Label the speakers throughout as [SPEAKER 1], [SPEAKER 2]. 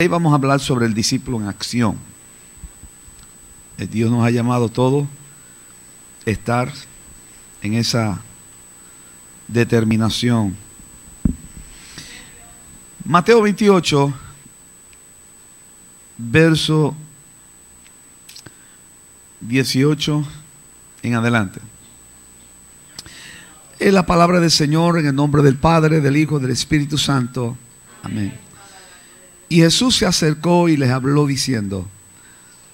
[SPEAKER 1] Hoy vamos a hablar sobre el discípulo en acción. Eh, Dios nos ha llamado todos a estar en esa determinación. Mateo 28, verso 18 en adelante. Es la palabra del Señor en el nombre del Padre, del Hijo, del Espíritu Santo. Amén. Y Jesús se acercó y les habló diciendo,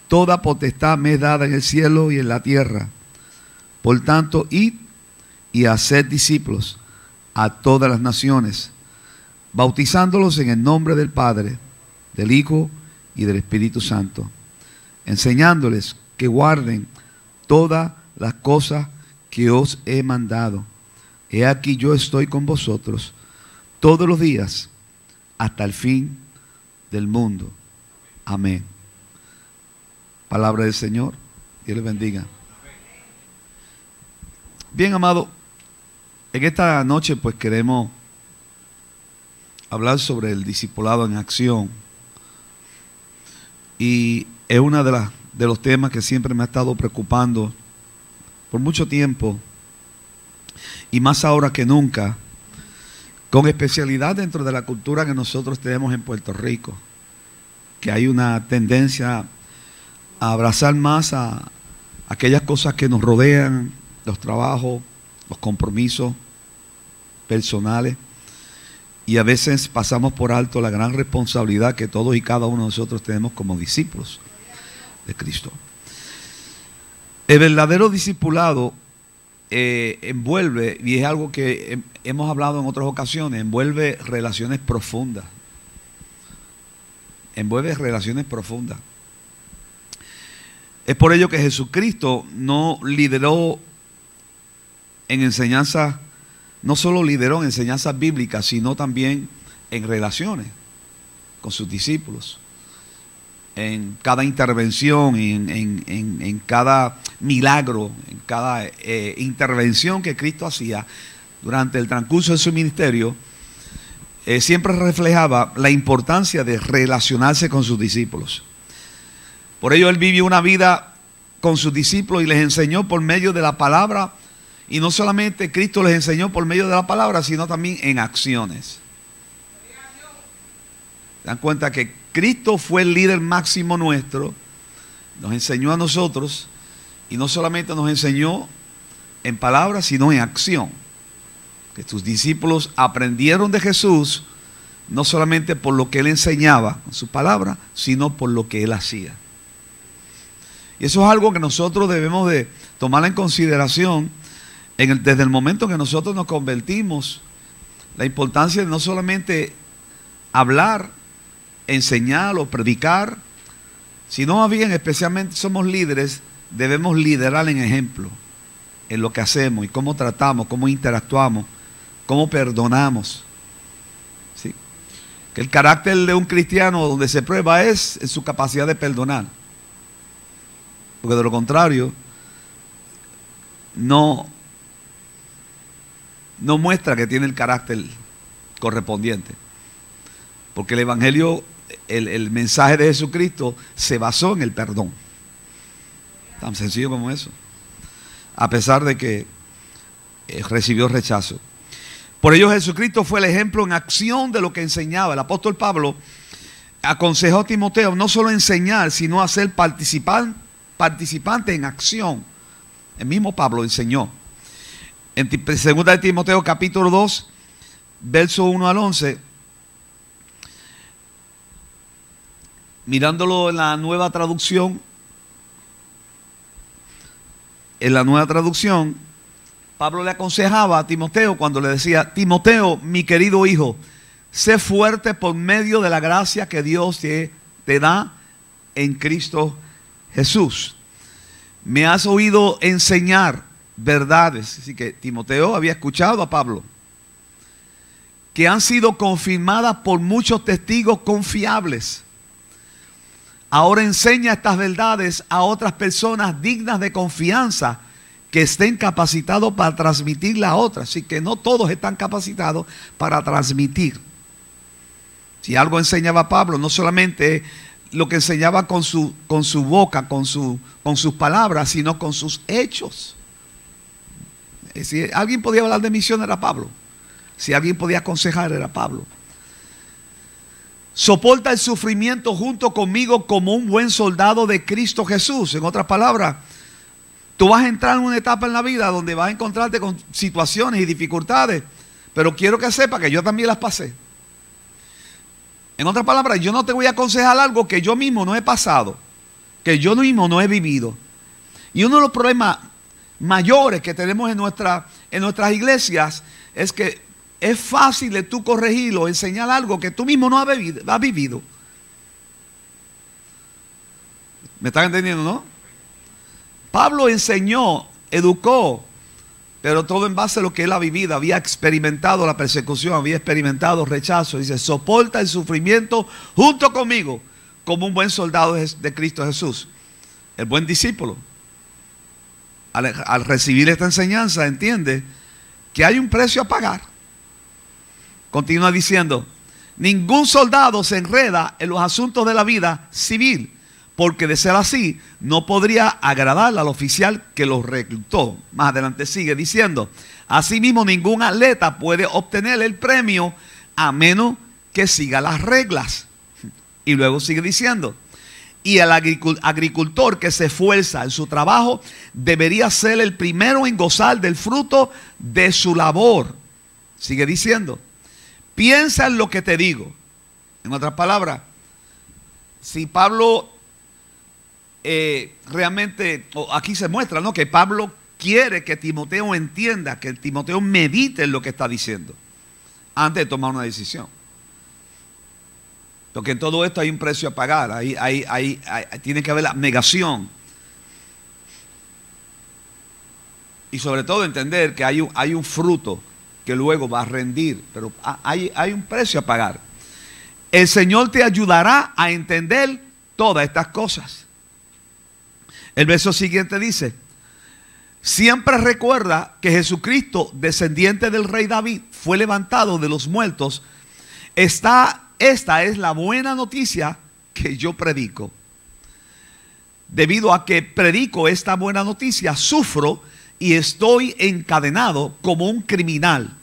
[SPEAKER 1] Toda potestad me es dada en el cielo y en la tierra. Por tanto, id y haced discípulos a todas las naciones, bautizándolos en el nombre del Padre, del Hijo y del Espíritu Santo, enseñándoles que guarden todas las cosas que os he mandado. He aquí yo estoy con vosotros todos los días hasta el fin del mundo. Amén. Palabra del Señor. Dios le bendiga. Bien, amado, en esta noche pues queremos hablar sobre el discipulado en acción. Y es uno de, las, de los temas que siempre me ha estado preocupando por mucho tiempo. Y más ahora que nunca, con especialidad dentro de la cultura que nosotros tenemos en Puerto Rico, que hay una tendencia a abrazar más a aquellas cosas que nos rodean, los trabajos, los compromisos personales, y a veces pasamos por alto la gran responsabilidad que todos y cada uno de nosotros tenemos como discípulos de Cristo. El verdadero discipulado eh, envuelve, y es algo que hemos hablado en otras ocasiones, envuelve relaciones profundas. Envuelve relaciones profundas. Es por ello que Jesucristo no lideró en enseñanza, no solo lideró en enseñanzas bíblicas, sino también en relaciones con sus discípulos en cada intervención, en, cada milagro, en cada eh, intervención que Cristo hacía durante el transcurso de su ministerio, eh, siempre reflejaba la importancia de relacionarse con sus discípulos. Por ello él vivió una vida con sus discípulos y les enseñó por medio de la palabra. Y no solamente Cristo les enseñó por medio de la palabra, sino también en acciones. Se dan cuenta que Cristo fue el líder máximo nuestro, nos enseñó a nosotros y no solamente nos enseñó en palabras, sino en acción. Que sus discípulos aprendieron de Jesús no solamente por lo que él enseñaba en su palabra, sino por lo que él hacía. Y eso es algo que nosotros debemos de tomar en consideración desde el momento que nosotros nos convertimos, la importancia de no solamente hablar, enseñar o predicar. Si no bien, especialmente somos líderes, debemos liderar en ejemplo, en lo que hacemos y cómo tratamos, cómo interactuamos, cómo perdonamos. Que el carácter de un cristiano donde se prueba es en su capacidad de perdonar. Porque de lo contrario, no, no muestra que tiene el carácter correspondiente. Porque el Evangelio el, mensaje de Jesucristo se basó en el perdón. Tan sencillo como eso. A pesar de que eh, recibió rechazo. Por ello Jesucristo fue el ejemplo en acción de lo que enseñaba. El apóstol Pablo aconsejó a Timoteo no solo enseñar, sino hacer participante en acción. El mismo Pablo enseñó. En 2 Timoteo capítulo 2, verso 1 al 11 mirándolo en la nueva traducción, en la nueva traducción, Pablo le aconsejaba a Timoteo cuando le decía, Timoteo, mi querido hijo, sé fuerte por medio de la gracia que Dios te, da en Cristo Jesús. Me has oído enseñar verdades, así que Timoteo había escuchado a Pablo, que han sido confirmadas por muchos testigos confiables Ahora enseña estas verdades a otras personas dignas de confianza que estén capacitados para transmitir a otras. Así que no todos están capacitados para transmitir. Si algo enseñaba Pablo, no solamente lo que enseñaba con su, con su boca, con, su, con sus palabras, sino con sus hechos. Eh, si alguien podía hablar de misión era Pablo. Si alguien podía aconsejar era Pablo soporta el sufrimiento junto conmigo como un buen soldado de Cristo Jesús. En otras palabras, tú vas a entrar en una etapa en la vida donde vas a encontrarte con situaciones y dificultades, pero quiero que sepa que yo también las pasé. En otras palabras, yo no te voy a aconsejar algo que yo mismo no he pasado, que yo mismo no he vivido. Y uno de los problemas mayores que tenemos en, nuestra, en nuestras iglesias es que es fácil de tú corregirlo, enseñar algo que tú mismo no has vivido. ¿Me están entendiendo, no? Pablo enseñó, educó, pero todo en base a lo que él ha vivido. Había experimentado la persecución, había experimentado rechazo. Dice, soporta el sufrimiento junto conmigo como un buen soldado de Cristo Jesús. El buen discípulo. al recibir esta enseñanza, entiende que hay un precio a pagar. Continúa diciendo, ningún soldado se enreda en los asuntos de la vida civil, porque de ser así no podría agradar al oficial que los reclutó. Más adelante sigue diciendo, asimismo ningún atleta puede obtener el premio a menos que siga las reglas. Y luego sigue diciendo, y el agricultor que se esfuerza en su trabajo debería ser el primero en gozar del fruto de su labor. Sigue diciendo, Piensa en lo que te digo. En otras palabras, si Pablo eh, realmente, aquí se muestra, ¿no? Que Pablo quiere que Timoteo entienda, que Timoteo medite en lo que está diciendo antes de tomar una decisión. Porque en todo esto hay un precio a pagar, tiene que haber la negación. Y sobre todo entender que hay hay un fruto que luego va a rendir, pero hay, hay un precio a pagar. El Señor te ayudará a entender todas estas cosas. El verso siguiente dice, siempre recuerda que Jesucristo, descendiente del rey David, fue levantado de los muertos. esta es la buena noticia que yo predico. Debido a que predico esta buena noticia, sufro y estoy encadenado como un criminal.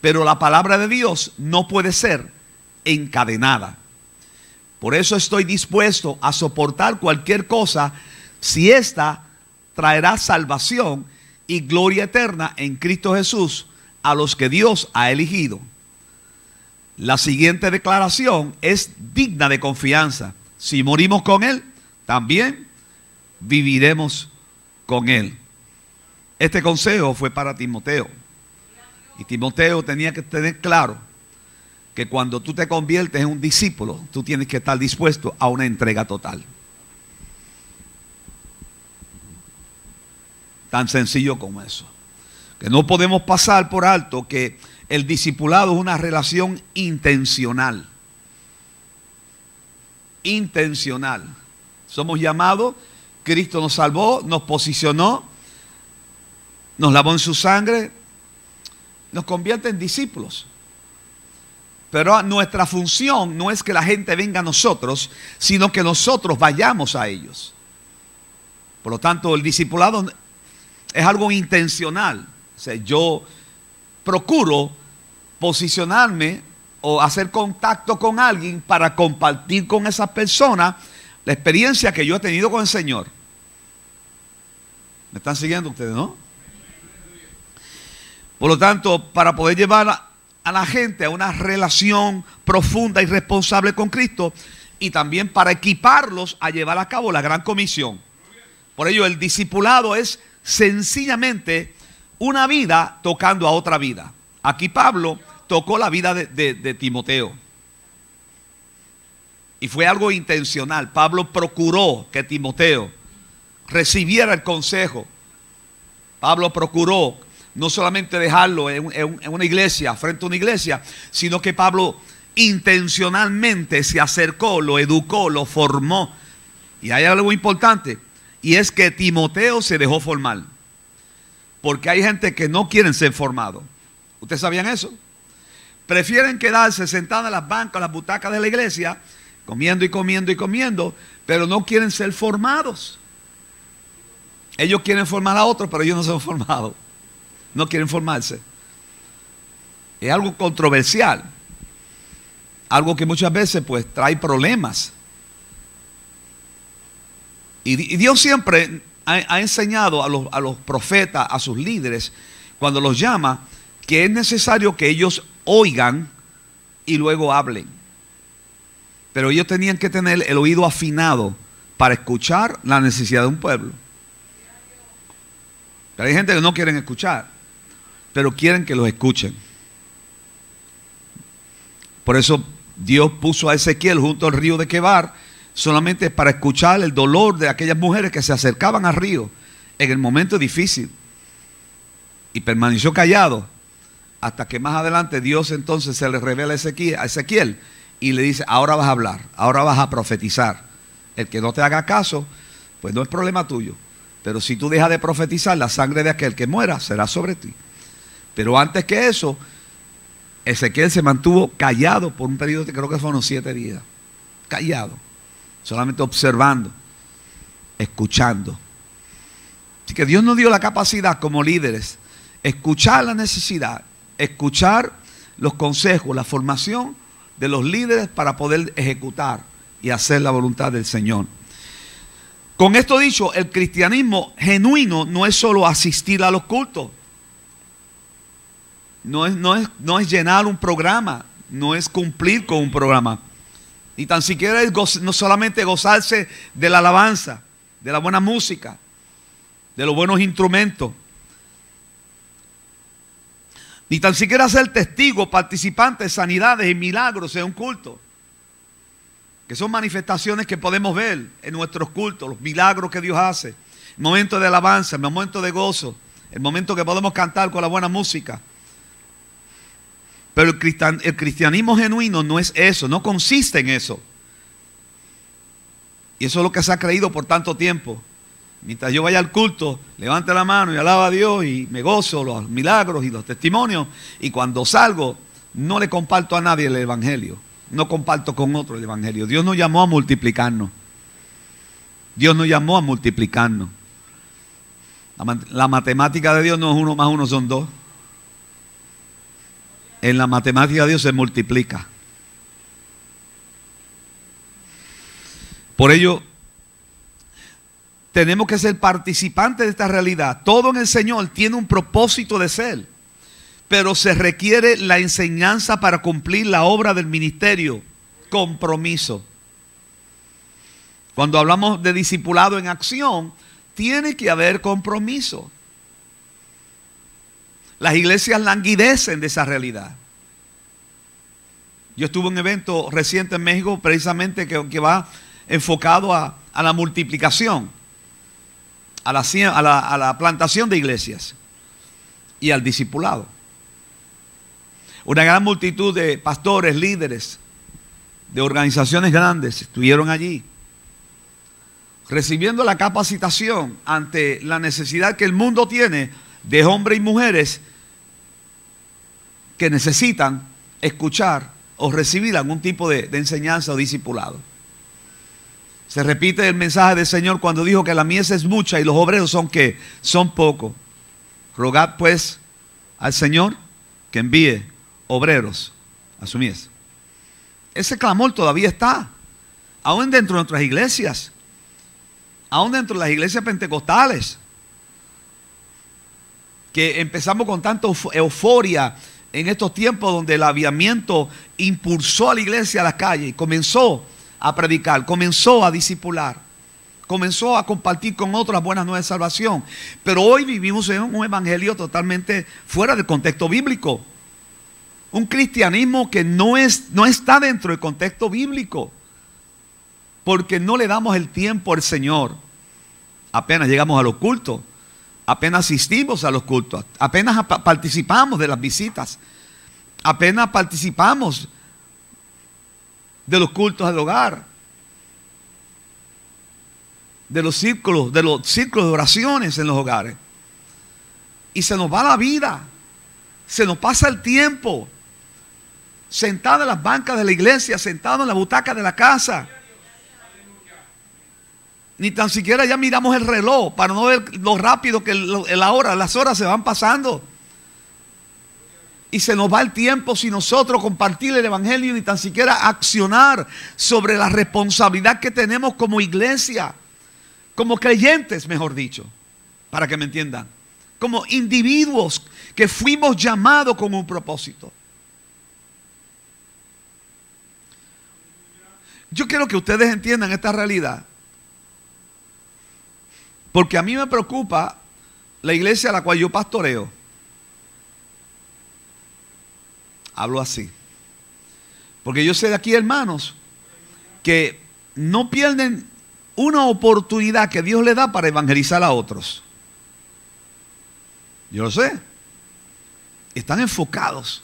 [SPEAKER 1] Pero la palabra de Dios no puede ser encadenada. Por eso estoy dispuesto a soportar cualquier cosa si ésta traerá salvación y gloria eterna en Cristo Jesús a los que Dios ha elegido. La siguiente declaración es digna de confianza. Si morimos con Él, también viviremos con Él. Este consejo fue para Timoteo. Y Timoteo tenía que tener claro que cuando tú te conviertes en un discípulo, tú tienes que estar dispuesto a una entrega total. Tan sencillo como eso. Que no podemos pasar por alto que el discipulado es una relación intencional. Intencional. Somos llamados, Cristo nos salvó, nos posicionó, nos lavó en su sangre, nos convierte en discípulos. Pero nuestra función no es que la gente venga a nosotros, sino que nosotros vayamos a ellos. Por lo tanto, el discipulado es algo intencional. O sea, yo procuro posicionarme o hacer contacto con alguien para compartir con esa persona la experiencia que yo he tenido con el Señor. ¿Me están siguiendo ustedes, no? Por lo tanto, para poder llevar a, la gente a una relación profunda y responsable con Cristo y también para equiparlos a llevar a cabo la gran comisión. Por ello, el discipulado es sencillamente una vida tocando a otra vida. Aquí Pablo tocó la vida de, de Timoteo. Y fue algo intencional. Pablo procuró que Timoteo recibiera el consejo. Pablo procuró no solamente dejarlo en, una iglesia, frente a una iglesia, sino que Pablo intencionalmente se acercó, lo educó, lo formó. Y hay algo importante, y es que Timoteo se dejó formar. Porque hay gente que no quieren ser formado ¿Ustedes sabían eso? Prefieren quedarse sentados en las bancas, en las butacas de la iglesia, comiendo y comiendo y comiendo, pero no quieren ser formados. Ellos quieren formar a otros, pero ellos no son formados no quieren formarse. Es algo controversial, algo que muchas veces pues trae problemas. Y, Dios siempre ha, enseñado a los, a los profetas, a sus líderes, cuando los llama, que es necesario que ellos oigan y luego hablen. Pero ellos tenían que tener el oído afinado para escuchar la necesidad de un pueblo. Pero hay gente que no quieren escuchar pero quieren que los escuchen. Por eso Dios puso a Ezequiel junto al río de Quebar solamente para escuchar el dolor de aquellas mujeres que se acercaban al río en el momento difícil. Y permaneció callado hasta que más adelante Dios entonces se le revela a Ezequiel, a Ezequiel y le dice, ahora vas a hablar, ahora vas a profetizar. El que no te haga caso, pues no es problema tuyo. Pero si tú dejas de profetizar, la sangre de aquel que muera será sobre ti. Pero antes que eso, Ezequiel se mantuvo callado por un periodo que creo que fueron siete días. Callado. Solamente observando, escuchando. Así que Dios nos dio la capacidad como líderes, escuchar la necesidad, escuchar los consejos, la formación de los líderes para poder ejecutar y hacer la voluntad del Señor. Con esto dicho, el cristianismo genuino no es solo asistir a los cultos. No es, no, es, no es llenar un programa, no es cumplir con un programa. ni tan siquiera es no solamente gozarse de la alabanza, de la buena música, de los buenos instrumentos. Ni tan siquiera ser testigo, participante de sanidades y milagros en un culto. Que son manifestaciones que podemos ver en nuestros cultos, los milagros que Dios hace. El momento de alabanza, el momento de gozo, el momento que podemos cantar con la buena música. Pero el, cristianismo genuino no es eso, no consiste en eso. Y eso es lo que se ha creído por tanto tiempo. Mientras yo vaya al culto, levante la mano y alaba a Dios y me gozo los milagros y los testimonios. Y cuando salgo, no le comparto a nadie el Evangelio. No comparto con otro el Evangelio. Dios nos llamó a multiplicarnos. Dios nos llamó a multiplicarnos. la matemática de Dios no es uno más uno, son dos en la matemática Dios se multiplica. Por ello, tenemos que ser participantes de esta realidad. Todo en el Señor tiene un propósito de ser, pero se requiere la enseñanza para cumplir la obra del ministerio, compromiso. Cuando hablamos de discipulado en acción, tiene que haber compromiso. Las iglesias languidecen de esa realidad. Yo estuve en un evento reciente en México precisamente que, va enfocado a, la multiplicación, a la, a la plantación de iglesias y al discipulado. Una gran multitud de pastores, líderes, de organizaciones grandes estuvieron allí, recibiendo la capacitación ante la necesidad que el mundo tiene de hombres y mujeres que necesitan escuchar o recibir algún tipo de, enseñanza o discipulado. Se repite el mensaje del Señor cuando dijo que la mies es mucha y los obreros son que son pocos. Rogad pues al Señor que envíe obreros a su mies. Ese clamor todavía está, aún dentro de nuestras iglesias, aún dentro de las iglesias pentecostales que empezamos con tanta euforia en estos tiempos donde el aviamiento impulsó a la iglesia a la calle comenzó a predicar, comenzó a discipular, comenzó a compartir con otras buenas nuevas de salvación. Pero hoy vivimos en un evangelio totalmente fuera del contexto bíblico. Un cristianismo que no, es, no está dentro del contexto bíblico. Porque no le damos el tiempo al Señor. Apenas llegamos al oculto apenas asistimos a los cultos, apenas participamos de las visitas, apenas participamos de los cultos del hogar, de los círculos, de los círculos de oraciones en los hogares. Y se nos va la vida, se nos pasa el tiempo, sentado en las bancas de la iglesia, sentado en la butaca de la casa ni tan siquiera ya miramos el reloj para no ver lo rápido que la hora, las horas se van pasando. Y se nos va el tiempo si nosotros compartir el Evangelio ni tan siquiera accionar sobre la responsabilidad que tenemos como iglesia, como creyentes, mejor dicho, para que me entiendan, como individuos que fuimos llamados con un propósito. Yo quiero que ustedes entiendan esta realidad. Porque a mí me preocupa la iglesia a la cual yo pastoreo. Hablo así. Porque yo sé de aquí, hermanos, que no pierden una oportunidad que Dios le da para evangelizar a otros. Yo lo sé. Están enfocados.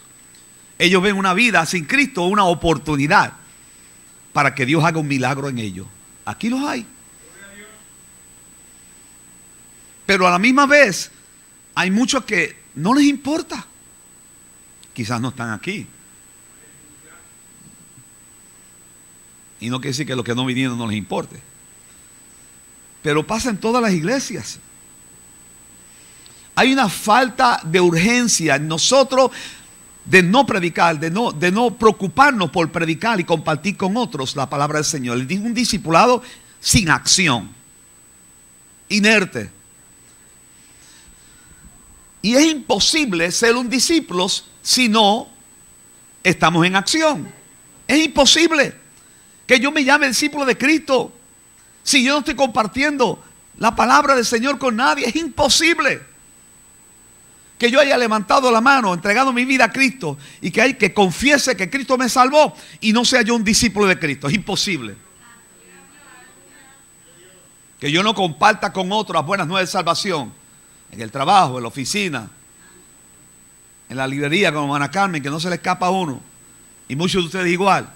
[SPEAKER 1] Ellos ven una vida sin Cristo, una oportunidad para que Dios haga un milagro en ellos. Aquí los hay. Pero a la misma vez, hay muchos que no les importa. Quizás no están aquí. Y no quiere decir que los que no vinieron no les importe. Pero pasa en todas las iglesias. Hay una falta de urgencia en nosotros de no predicar, de no, de no preocuparnos por predicar y compartir con otros la palabra del Señor. dijo un discipulado sin acción, inerte. Y es imposible ser un discípulo si no estamos en acción. Es imposible que yo me llame discípulo de Cristo si yo no estoy compartiendo la palabra del Señor con nadie. Es imposible que yo haya levantado la mano, entregado mi vida a Cristo y que, hay, que confiese que Cristo me salvó y no sea yo un discípulo de Cristo. Es imposible. Que yo no comparta con otros las buenas nuevas de salvación en el trabajo, en la oficina, en la librería como Ana Carmen, que no se le escapa a uno, y muchos de ustedes igual.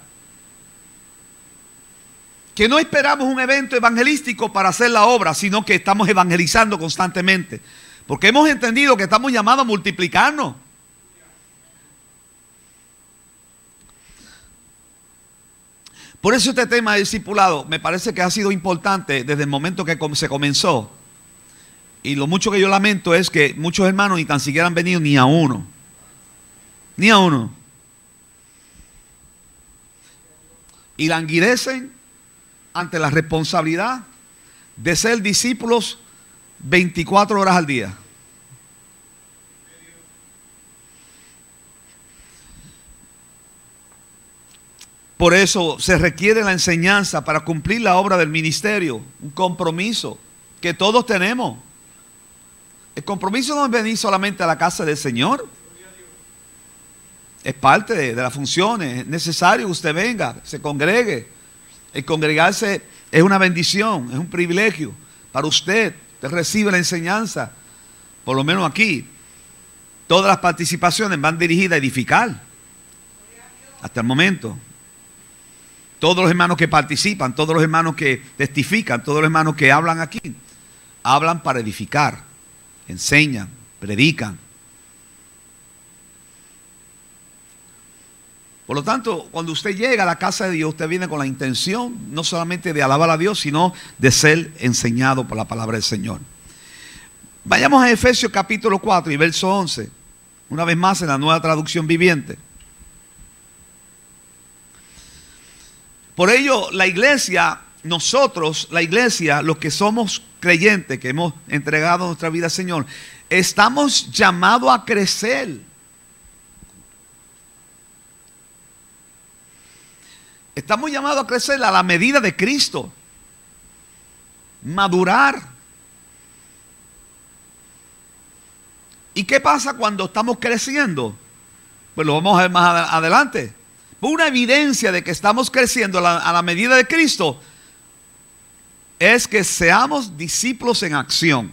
[SPEAKER 1] Que no esperamos un evento evangelístico para hacer la obra, sino que estamos evangelizando constantemente. Porque hemos entendido que estamos llamados a multiplicarnos. Por eso este tema de discipulado me parece que ha sido importante desde el momento que se comenzó. Y lo mucho que yo lamento es que muchos hermanos ni tan siquiera han venido ni a uno. Ni a uno. Y languidecen ante la responsabilidad de ser discípulos 24 horas al día. Por eso se requiere la enseñanza para cumplir la obra del ministerio, un compromiso que todos tenemos. El compromiso no es venir solamente a la casa del Señor. Es parte de, las funciones. Es necesario que usted venga, se congregue. El congregarse es una bendición, es un privilegio para usted. Usted recibe la enseñanza, por lo menos aquí. Todas las participaciones van dirigidas a edificar. Hasta el momento. Todos los hermanos que participan, todos los hermanos que testifican, todos los hermanos que hablan aquí, hablan para edificar enseñan, predican. Por lo tanto, cuando usted llega a la casa de Dios, usted viene con la intención no solamente de alabar a Dios, sino de ser enseñado por la palabra del Señor. Vayamos a Efesios capítulo 4 y verso 11, una vez más en la nueva traducción viviente. Por ello, la iglesia nosotros, la iglesia, los que somos creyentes, que hemos entregado nuestra vida al Señor, estamos llamados a crecer. Estamos llamados a crecer a la medida de Cristo, madurar. ¿Y qué pasa cuando estamos creciendo? Pues lo vamos a ver más adelante. Una evidencia de que estamos creciendo a la medida de Cristo es que seamos discípulos en acción.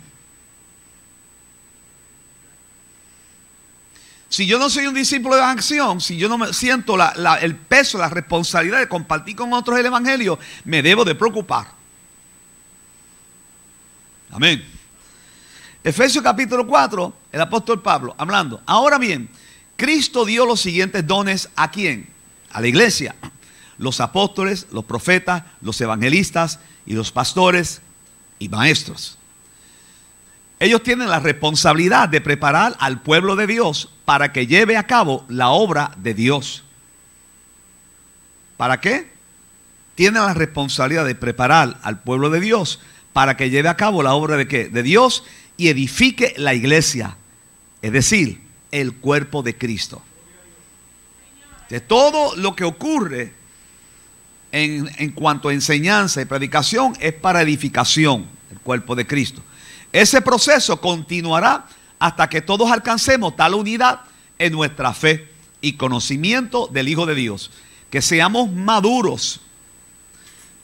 [SPEAKER 1] Si yo no soy un discípulo de acción, si yo no me siento el peso, la responsabilidad de compartir con otros el Evangelio, me debo de preocupar. Amén. Efesios capítulo 4, el apóstol Pablo, hablando. Ahora bien, Cristo dio los siguientes dones a quién? A la iglesia. Los apóstoles, los profetas, los evangelistas, y los pastores y maestros. Ellos tienen la responsabilidad de preparar al pueblo de Dios para que lleve a cabo la obra de Dios. ¿Para qué? Tienen la responsabilidad de preparar al pueblo de Dios para que lleve a cabo la obra de qué? De Dios y edifique la iglesia, es decir, el cuerpo de Cristo. De todo lo que ocurre en, cuanto a enseñanza y predicación es para edificación, el cuerpo de Cristo. Ese proceso continuará hasta que todos alcancemos tal unidad en nuestra fe y conocimiento del Hijo de Dios. Que seamos maduros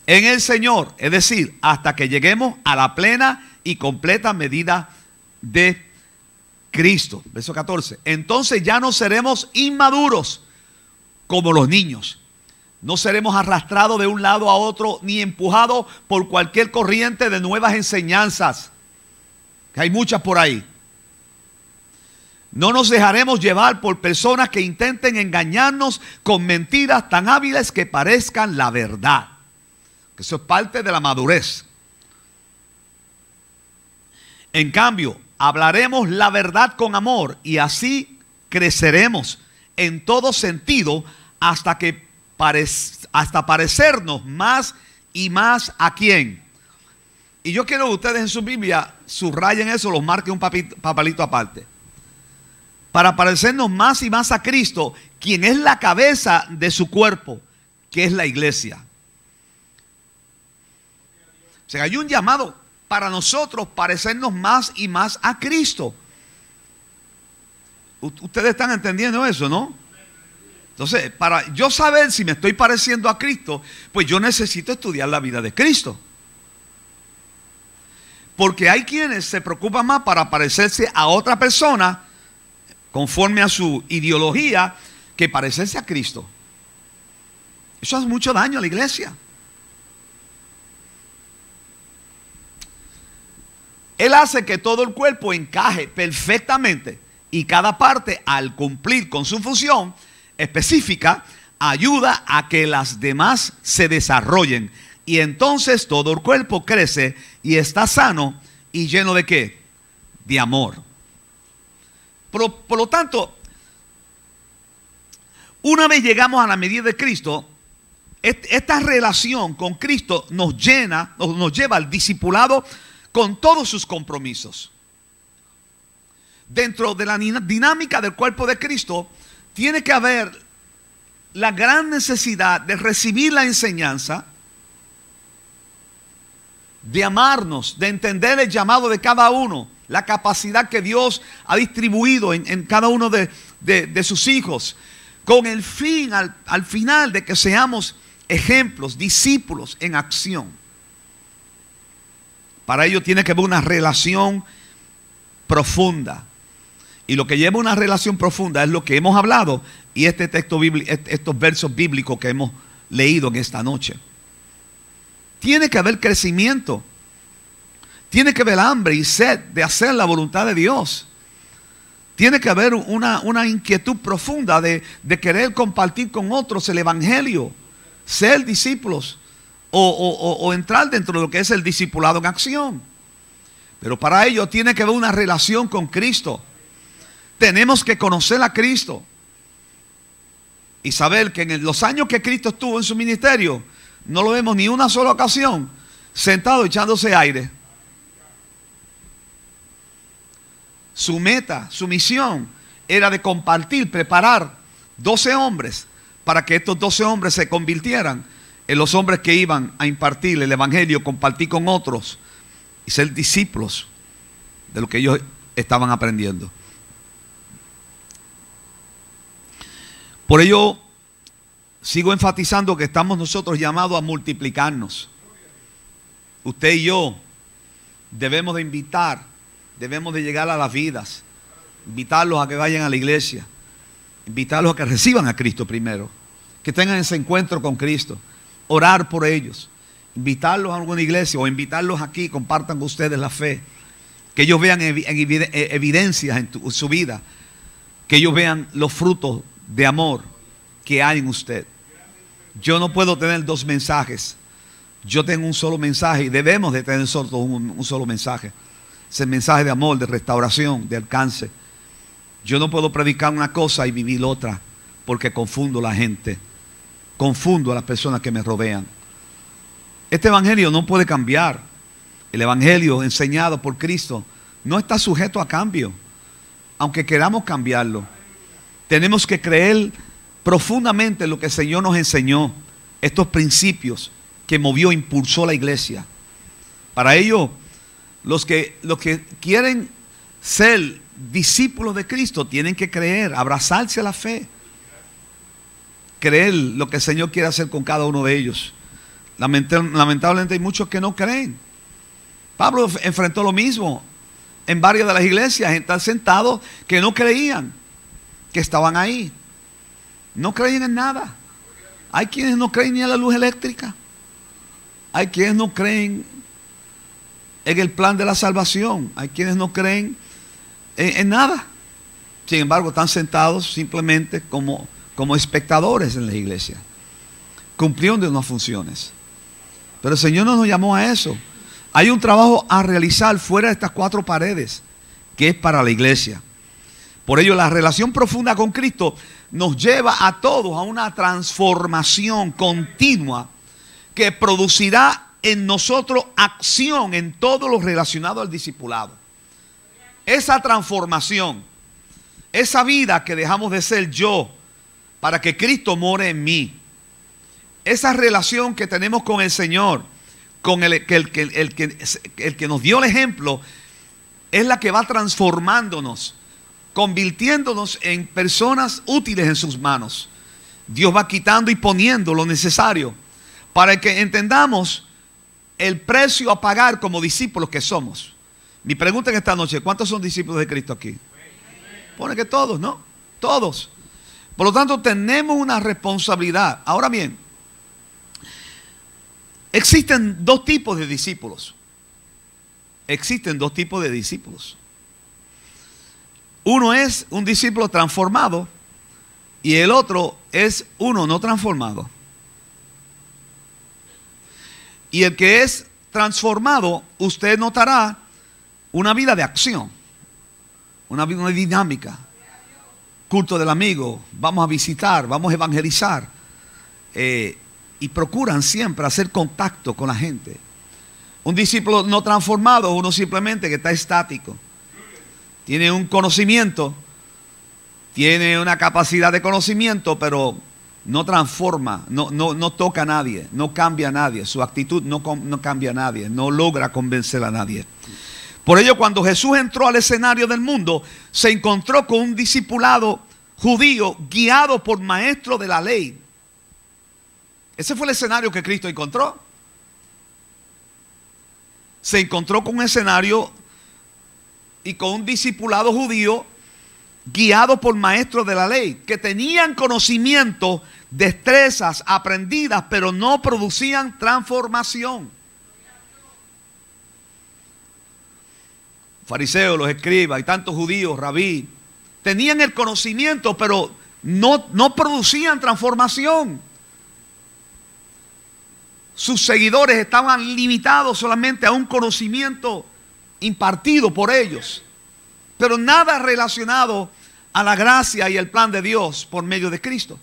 [SPEAKER 1] en el Señor, es decir, hasta que lleguemos a la plena y completa medida de Cristo. Verso 14. Entonces ya no seremos inmaduros como los niños, no seremos arrastrados de un lado a otro ni empujados por cualquier corriente de nuevas enseñanzas, que hay muchas por ahí. No nos dejaremos llevar por personas que intenten engañarnos con mentiras tan hábiles que parezcan la verdad. Eso es parte de la madurez. En cambio, hablaremos la verdad con amor y así creceremos en todo sentido hasta que hasta parecernos más y más a quién. Y yo quiero que ustedes en su Biblia subrayen eso, los marquen un papelito papalito aparte. Para parecernos más y más a Cristo, quien es la cabeza de su cuerpo, que es la iglesia. O sea, hay un llamado para nosotros parecernos más y más a Cristo. Ustedes están entendiendo eso, ¿no? Entonces, para yo saber si me estoy pareciendo a Cristo, pues yo necesito estudiar la vida de Cristo. Porque hay quienes se preocupan más para parecerse a otra persona conforme a su ideología que parecerse a Cristo. Eso hace mucho daño a la iglesia. Él hace que todo el cuerpo encaje perfectamente y cada parte al cumplir con su función específica ayuda a que las demás se desarrollen. Y entonces todo el cuerpo crece y está sano y lleno de qué? De amor. Por, lo tanto, una vez llegamos a la medida de Cristo, esta relación con Cristo nos llena, nos, lleva al discipulado con todos sus compromisos. Dentro de la dinámica del cuerpo de Cristo, tiene que haber la gran necesidad de recibir la enseñanza, de amarnos, de entender el llamado de cada uno, la capacidad que Dios ha distribuido en, cada uno de, sus hijos, con el fin al final de que seamos ejemplos, discípulos en acción. Para ello tiene que haber una relación profunda, y lo que lleva una relación profunda es lo que hemos hablado y este texto estos versos bíblicos que hemos leído en esta noche. Tiene que haber crecimiento. Tiene que haber hambre y sed de hacer la voluntad de Dios. Tiene que haber una, inquietud profunda de, querer compartir con otros el Evangelio, ser discípulos o, o entrar dentro de lo que es el discipulado en acción. Pero para ello tiene que haber una relación con Cristo tenemos que conocer a Cristo y saber que en los años que Cristo estuvo en su ministerio, no lo vemos ni una sola ocasión sentado echándose aire. Su meta, su misión era de compartir, preparar 12 hombres para que estos 12 hombres se convirtieran en los hombres que iban a impartir el Evangelio, compartir con otros y ser discípulos de lo que ellos estaban aprendiendo. Por ello, sigo enfatizando que estamos nosotros llamados a multiplicarnos. Usted y yo debemos de invitar, debemos de llegar a las vidas, invitarlos a que vayan a la iglesia, invitarlos a que reciban a Cristo primero, que tengan ese encuentro con Cristo, orar por ellos, invitarlos a alguna iglesia o invitarlos aquí, compartan con ustedes la fe, que ellos vean e-, evidencias en, su vida, que ellos vean los frutos de amor que hay en usted. Yo no puedo tener dos mensajes. Yo tengo un solo mensaje y debemos de tener solo un, solo mensaje. Es mensaje de amor, de restauración, de alcance. Yo no puedo predicar una cosa y vivir otra porque confundo a la gente. Confundo a las personas que me rodean. Este evangelio no puede cambiar. El evangelio enseñado por Cristo no está sujeto a cambio, aunque queramos cambiarlo. Tenemos que creer profundamente lo que el Señor nos enseñó, estos principios que movió, impulsó la iglesia. Para ello, los que, los que quieren ser discípulos de Cristo tienen que creer, abrazarse a la fe, creer lo que el Señor quiere hacer con cada uno de ellos. Lamentablemente hay muchos que no creen. Pablo enfrentó lo mismo en varias de las iglesias, están sentados que no creían que estaban ahí. No creen en nada. Hay quienes no creen ni en la luz eléctrica. Hay quienes no creen en el plan de la salvación. Hay quienes no creen en, nada. Sin embargo, están sentados simplemente como, como espectadores en la iglesia, cumpliendo unas funciones. Pero el Señor no nos llamó a eso. Hay un trabajo a realizar fuera de estas cuatro paredes, que es para la iglesia. Por ello, la relación profunda con Cristo nos lleva a todos a una transformación continua que producirá en nosotros acción en todo lo relacionado al discipulado. Esa transformación, esa vida que dejamos de ser yo para que Cristo more en mí, esa relación que tenemos con el Señor, con el, el, el que nos dio el ejemplo, es la que va transformándonos convirtiéndonos en personas útiles en sus manos. Dios va quitando y poniendo lo necesario para que entendamos el precio a pagar como discípulos que somos. Mi pregunta en esta noche, ¿cuántos son discípulos de Cristo aquí? Pone que todos, ¿no? Todos. Por lo tanto, tenemos una responsabilidad. Ahora bien, existen dos tipos de discípulos. Existen dos tipos de discípulos. Uno es un discípulo transformado y el otro es uno no transformado. Y el que es transformado, usted notará una vida de acción, una vida dinámica. Culto del amigo, vamos a visitar, vamos a evangelizar. Eh, y procuran siempre hacer contacto con la gente. Un discípulo no transformado, uno simplemente que está estático tiene un conocimiento, tiene una capacidad de conocimiento, pero no transforma, no, no, toca a nadie, no cambia a nadie, su actitud no, no cambia a nadie, no logra convencer a nadie. Por ello, cuando Jesús entró al escenario del mundo, se encontró con un discipulado judío guiado por maestro de la ley. Ese fue el escenario que Cristo encontró. Se encontró con un escenario y con un discipulado judío guiado por maestros de la ley, que tenían conocimiento, destrezas aprendidas, pero no producían transformación. Fariseos, los escribas y tantos judíos, rabí, tenían el conocimiento, pero no, no producían transformación. Sus seguidores estaban limitados solamente a un conocimiento impartido por ellos, pero nada relacionado a la gracia y el plan de Dios por medio de Cristo.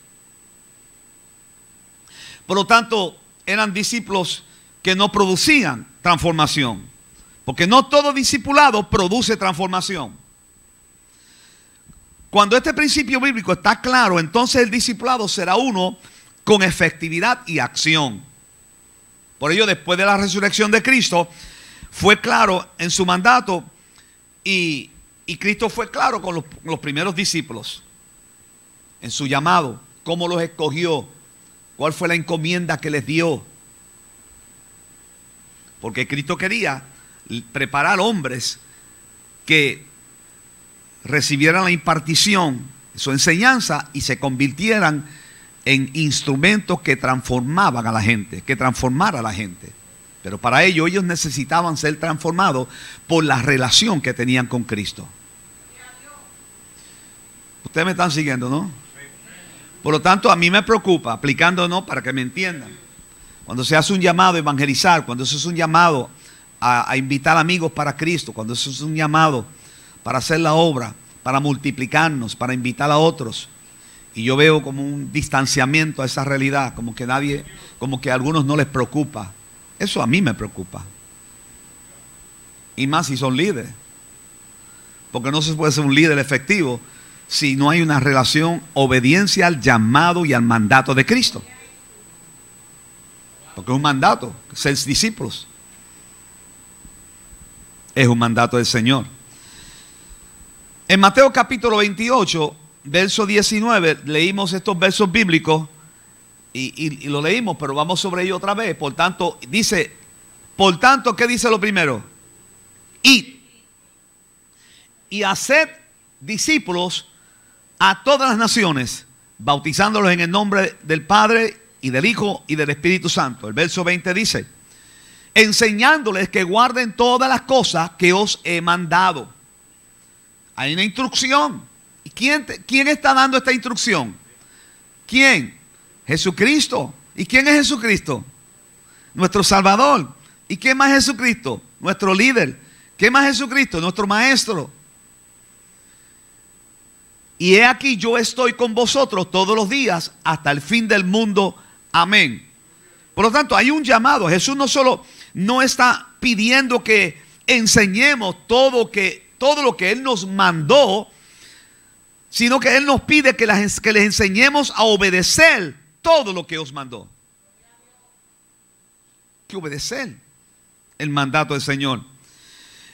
[SPEAKER 1] Por lo tanto, eran discípulos que no producían transformación, porque no todo discipulado produce transformación. Cuando este principio bíblico está claro, entonces el discipulado será uno con efectividad y acción. Por ello, después de la resurrección de Cristo, fue claro en su mandato y, Cristo fue claro con los, los, primeros discípulos en su llamado, cómo los escogió, cuál fue la encomienda que les dio. Porque Cristo quería preparar hombres que recibieran la impartición, su enseñanza y se convirtieran en instrumentos que transformaban a la gente, que transformara a la gente. Pero para ello ellos necesitaban ser transformados por la relación que tenían con Cristo. Ustedes me están siguiendo, ¿no? Por lo tanto, a mí me preocupa, aplicándonos para que me entiendan. Cuando se hace un llamado a evangelizar, cuando eso es un llamado a, invitar amigos para Cristo, cuando eso es un llamado para hacer la obra, para multiplicarnos, para invitar a otros. Y yo veo como un distanciamiento a esa realidad, como que nadie, como que a algunos no les preocupa eso a mí me preocupa. Y más si son líderes. Porque no se puede ser un líder efectivo si no hay una relación obediencia al llamado y al mandato de Cristo. Porque es un mandato, ser discípulos. Es un mandato del Señor. En Mateo capítulo 28, verso 19, leímos estos versos bíblicos y, lo leímos, pero vamos sobre ello otra vez. Por tanto, dice, por tanto, ¿qué dice lo primero? Id. Y haced discípulos a todas las naciones, bautizándolos en el nombre del Padre y del Hijo y del Espíritu Santo. El verso 20 dice, enseñándoles que guarden todas las cosas que os he mandado. Hay una instrucción. ¿Y quién, quién está dando esta instrucción? ¿Quién? Jesucristo. ¿Y quién es Jesucristo? Nuestro Salvador. ¿Y quién más es Jesucristo? Nuestro líder. ¿Qué más es Jesucristo? Nuestro maestro. Y he aquí yo estoy con vosotros todos los días hasta el fin del mundo. Amén. Por lo tanto, hay un llamado. Jesús no solo no está pidiendo que enseñemos todo, que, todo lo que Él nos mandó, sino que Él nos pide que les enseñemos a obedecer todo lo que os mandó. Que obedecer el mandato del Señor.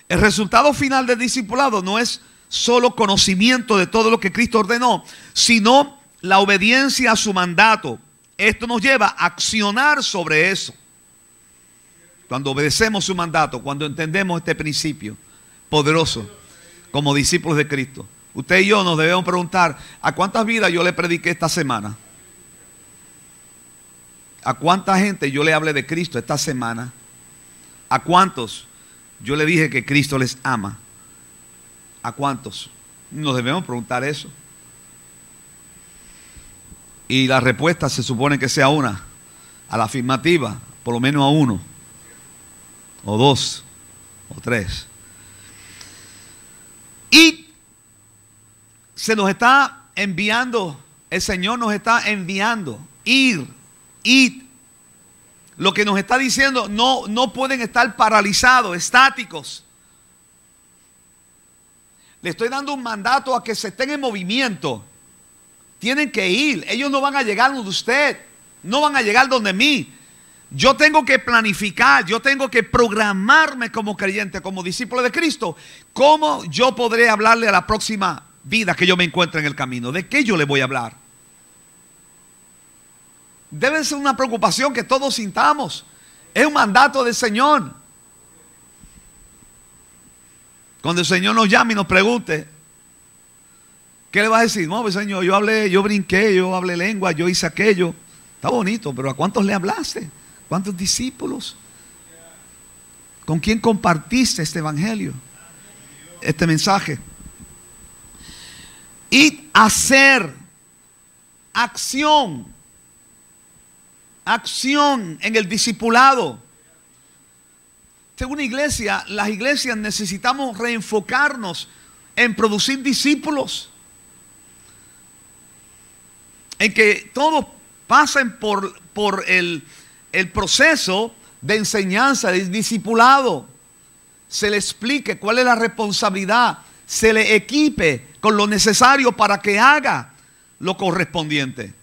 [SPEAKER 1] El resultado final del discipulado no es solo conocimiento de todo lo que Cristo ordenó, sino la obediencia a su mandato. Esto nos lleva a accionar sobre eso. Cuando obedecemos su mandato, cuando entendemos este principio poderoso como discípulos de Cristo. Usted y yo nos debemos preguntar, ¿a cuántas vidas yo le prediqué esta semana? ¿A cuánta gente yo le hablé de Cristo esta semana? ¿A cuántos yo le dije que Cristo les ama? ¿A cuántos? Nos debemos preguntar eso. Y la respuesta se supone que sea una, a la afirmativa, por lo menos a uno, o dos, o tres. Y se nos está enviando, el Señor nos está enviando ir y Lo que nos está diciendo, no, no pueden estar paralizados, estáticos. Le estoy dando un mandato a que se estén en movimiento. Tienen que ir. Ellos no van a llegar donde usted. No van a llegar donde mí. Yo tengo que planificar, yo tengo que programarme como creyente, como discípulo de Cristo. ¿Cómo yo podré hablarle a la próxima vida que yo me encuentre en el camino? ¿De qué yo le voy a hablar? Debe ser una preocupación que todos sintamos. Es un mandato del Señor. Cuando el Señor nos llame y nos pregunte, ¿qué le vas a decir? No, pues Señor, yo hablé, yo brinqué, yo hablé lengua, yo hice aquello. Está bonito, pero ¿a cuántos le hablaste? ¿Cuántos discípulos? ¿Con quién compartiste este evangelio? Este mensaje. Y hacer acción acción en el discipulado. Según la iglesia, las iglesias necesitamos reenfocarnos en producir discípulos. En que todos pasen por, por el, proceso de enseñanza, de discipulado. Se le explique cuál es la responsabilidad. Se le equipe con lo necesario para que haga lo correspondiente.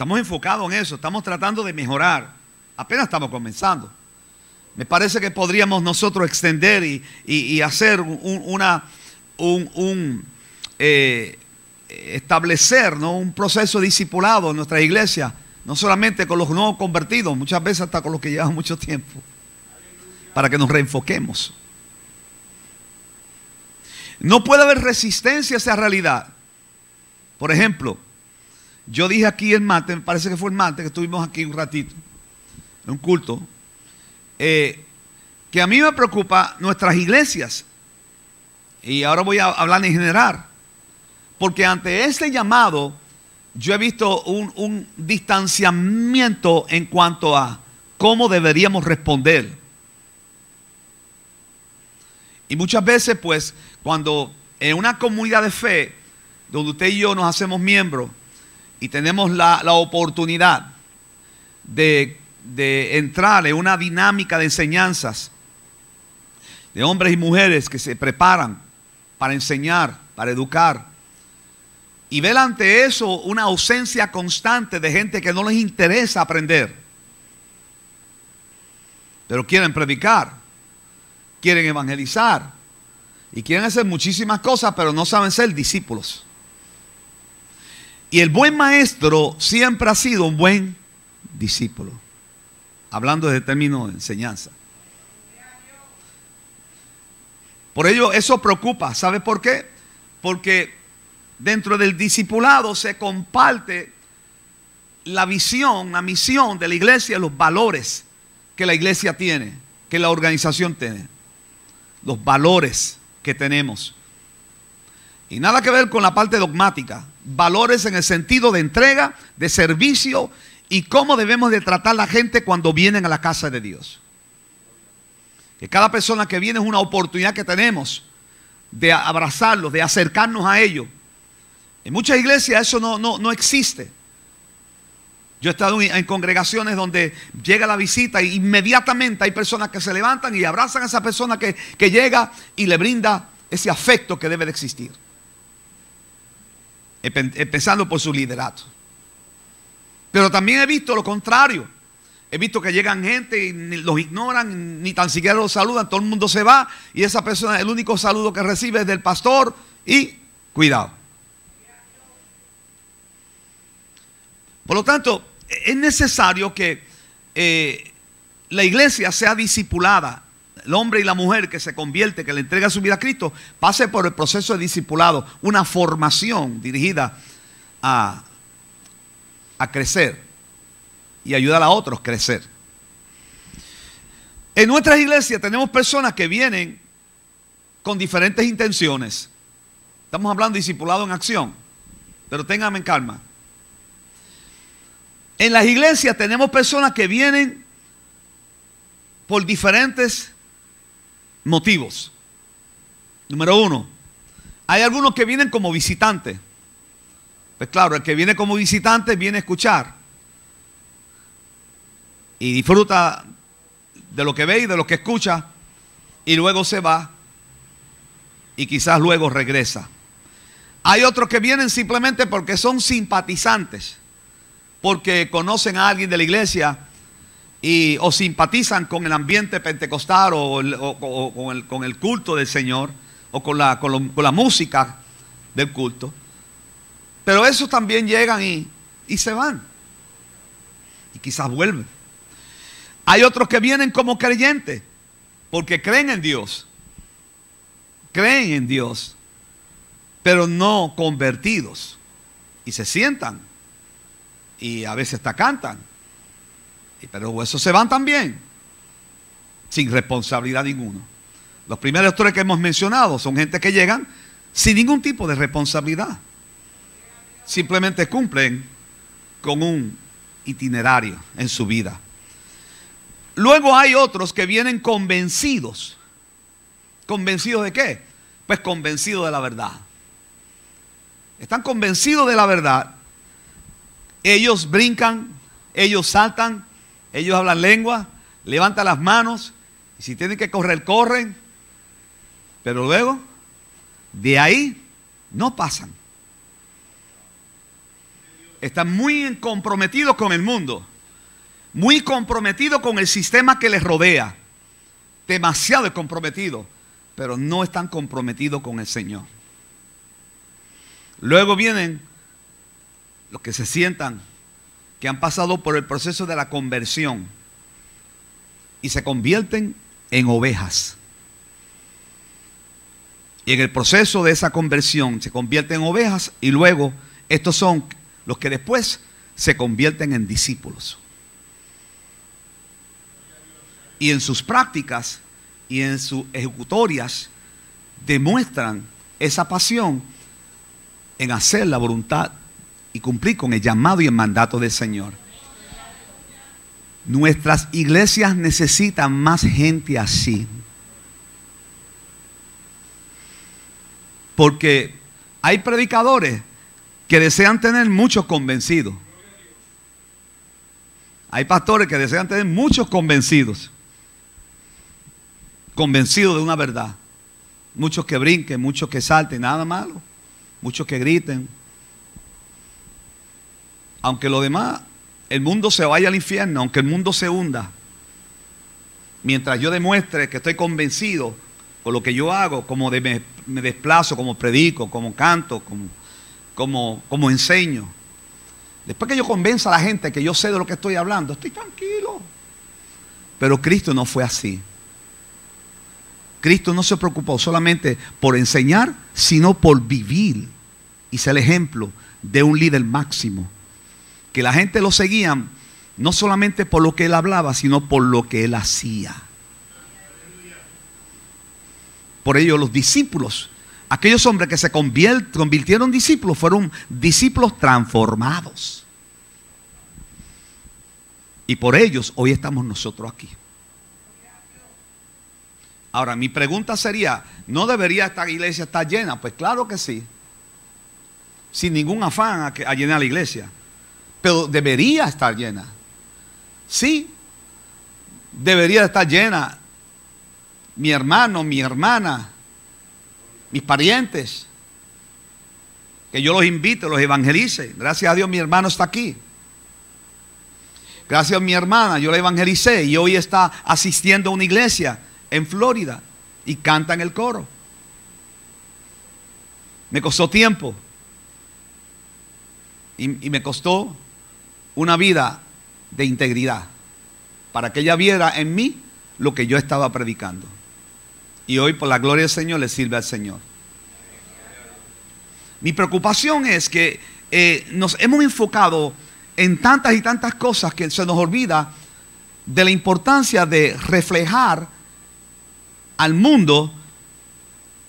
[SPEAKER 1] Estamos enfocados en eso, estamos tratando de mejorar. Apenas estamos comenzando. Me parece que podríamos nosotros extender y, hacer un, una, un, eh, establecer ¿no? un proceso discipulado en nuestra iglesia, no solamente con los nuevos convertidos, muchas veces hasta con los que llevan mucho tiempo, para que nos reenfoquemos. No puede haber resistencia a esa realidad. Por ejemplo, yo dije aquí el martes, me parece que fue el martes que estuvimos aquí un ratito, en un culto, eh, que a mí me preocupa nuestras iglesias. Y ahora voy a hablar en general. Porque ante este llamado yo he visto un, un distanciamiento en cuanto a cómo deberíamos responder. Y muchas veces, pues, cuando en una comunidad de fe, donde usted y yo nos hacemos miembros, y tenemos la, oportunidad de, de, entrar en una dinámica de enseñanzas de hombres y mujeres que se preparan para enseñar, para educar. Y ver ante eso una ausencia constante de gente que no les interesa aprender, pero quieren predicar, quieren evangelizar y quieren hacer muchísimas cosas, pero no saben ser discípulos. Y el buen maestro siempre ha sido un buen discípulo. Hablando el término de enseñanza. Por ello, eso preocupa. ¿Sabe por qué? Porque dentro del discipulado se comparte la visión, la misión de la iglesia, los valores que la iglesia tiene, que la organización tiene, los valores que tenemos. Y nada que ver con la parte dogmática. Valores en el sentido de entrega, de servicio y cómo debemos de tratar a la gente cuando vienen a la casa de Dios. Que cada persona que viene es una oportunidad que tenemos de abrazarlos, de acercarnos a ellos. En muchas iglesias eso no, no, existe. Yo he estado en congregaciones donde llega la visita e inmediatamente hay personas que se levantan y abrazan a esa persona que, que llega y le brinda ese afecto que debe de existir empezando por su liderato. Pero también he visto lo contrario. He visto que llegan gente y los ignoran, ni tan siquiera los saludan, todo el mundo se va y esa persona, el único saludo que recibe es del pastor y cuidado. Por lo tanto, e-, es necesario que eh, la iglesia sea discipulada el hombre y la mujer que se convierte, que le entrega su vida a Cristo, pase por el proceso de discipulado, una formación dirigida a, crecer y ayudar a otros a crecer. En nuestras iglesias tenemos personas que vienen con diferentes intenciones. Estamos hablando de discipulado en acción, pero ténganme en calma. En las iglesias tenemos personas que vienen por diferentes motivos. Número uno, hay algunos que vienen como visitantes. Pues claro, el que viene como visitante viene a escuchar y disfruta de lo que ve y de lo que escucha y luego se va y quizás luego regresa. Hay otros que vienen simplemente porque son simpatizantes, porque conocen a alguien de la iglesia y, o simpatizan con el ambiente pentecostal o, con, el, culto del Señor o con la, la, música del culto. Pero esos también llegan y, y se van. Y quizás vuelven. Hay otros que vienen como creyentes porque creen en Dios. Creen en Dios, pero no convertidos. Y se sientan. Y a veces hasta cantan pero esos se van también, sin responsabilidad ninguna. Los primeros tres que hemos mencionado son gente que llegan sin ningún tipo de responsabilidad. Simplemente cumplen con un itinerario en su vida. Luego hay otros que vienen convencidos. ¿Convencidos de qué? Pues convencidos de la verdad. Están convencidos de la verdad. Ellos brincan, ellos saltan, ellos hablan lengua, levantan las manos, y si tienen que correr, corren. Pero luego, de ahí, no pasan. Están muy comprometidos con el mundo, muy comprometidos con el sistema que les rodea, demasiado comprometidos, pero no están comprometidos con el Señor. Luego vienen los que se sientan que han pasado por el proceso de la conversión y se convierten en ovejas. Y en el proceso de esa conversión se convierten en ovejas y luego estos son los que después se convierten en discípulos. Y en sus prácticas y en sus ejecutorias demuestran esa pasión en hacer la voluntad y cumplir con el llamado y el mandato del Señor. Nuestras iglesias necesitan más gente así. Porque hay predicadores que desean tener muchos convencidos. Hay pastores que desean tener muchos convencidos. Convencidos de una verdad. Muchos que brinquen, muchos que salten, nada malo. Muchos que griten, aunque lo demás, el mundo se vaya al infierno, aunque el mundo se hunda, mientras yo demuestre que estoy convencido con lo que yo hago, como me, desplazo, como predico, como canto, como, enseño. Después que yo convenza a la gente que yo sé de lo que estoy hablando, estoy tranquilo. Pero Cristo no fue así. Cristo no se preocupó solamente por enseñar, sino por vivir. Y ser el ejemplo de un líder máximo que la gente lo seguía no solamente por lo que él hablaba, sino por lo que él hacía. Por ello los discípulos, aquellos hombres que se convirtieron en discípulos, fueron discípulos transformados. Y por ellos hoy estamos nosotros aquí. Ahora, mi pregunta sería, ¿no debería esta iglesia estar llena? Pues claro que sí. Sin ningún afán a, que, a llenar la iglesia pero debería estar llena. Sí, debería estar llena. Mi hermano, mi hermana, mis parientes, que yo los invite, los evangelice. Gracias a Dios mi hermano está aquí. Gracias a mi hermana, yo la evangelicé y hoy está asistiendo a una iglesia en Florida y canta en el coro. Me costó tiempo y, y me costó una vida de integridad, para que ella viera en mí lo que yo estaba predicando. Y hoy por la gloria del Señor le sirve al Señor. Mi preocupación es que eh, nos hemos enfocado en tantas y tantas cosas que se nos olvida de la importancia de reflejar al mundo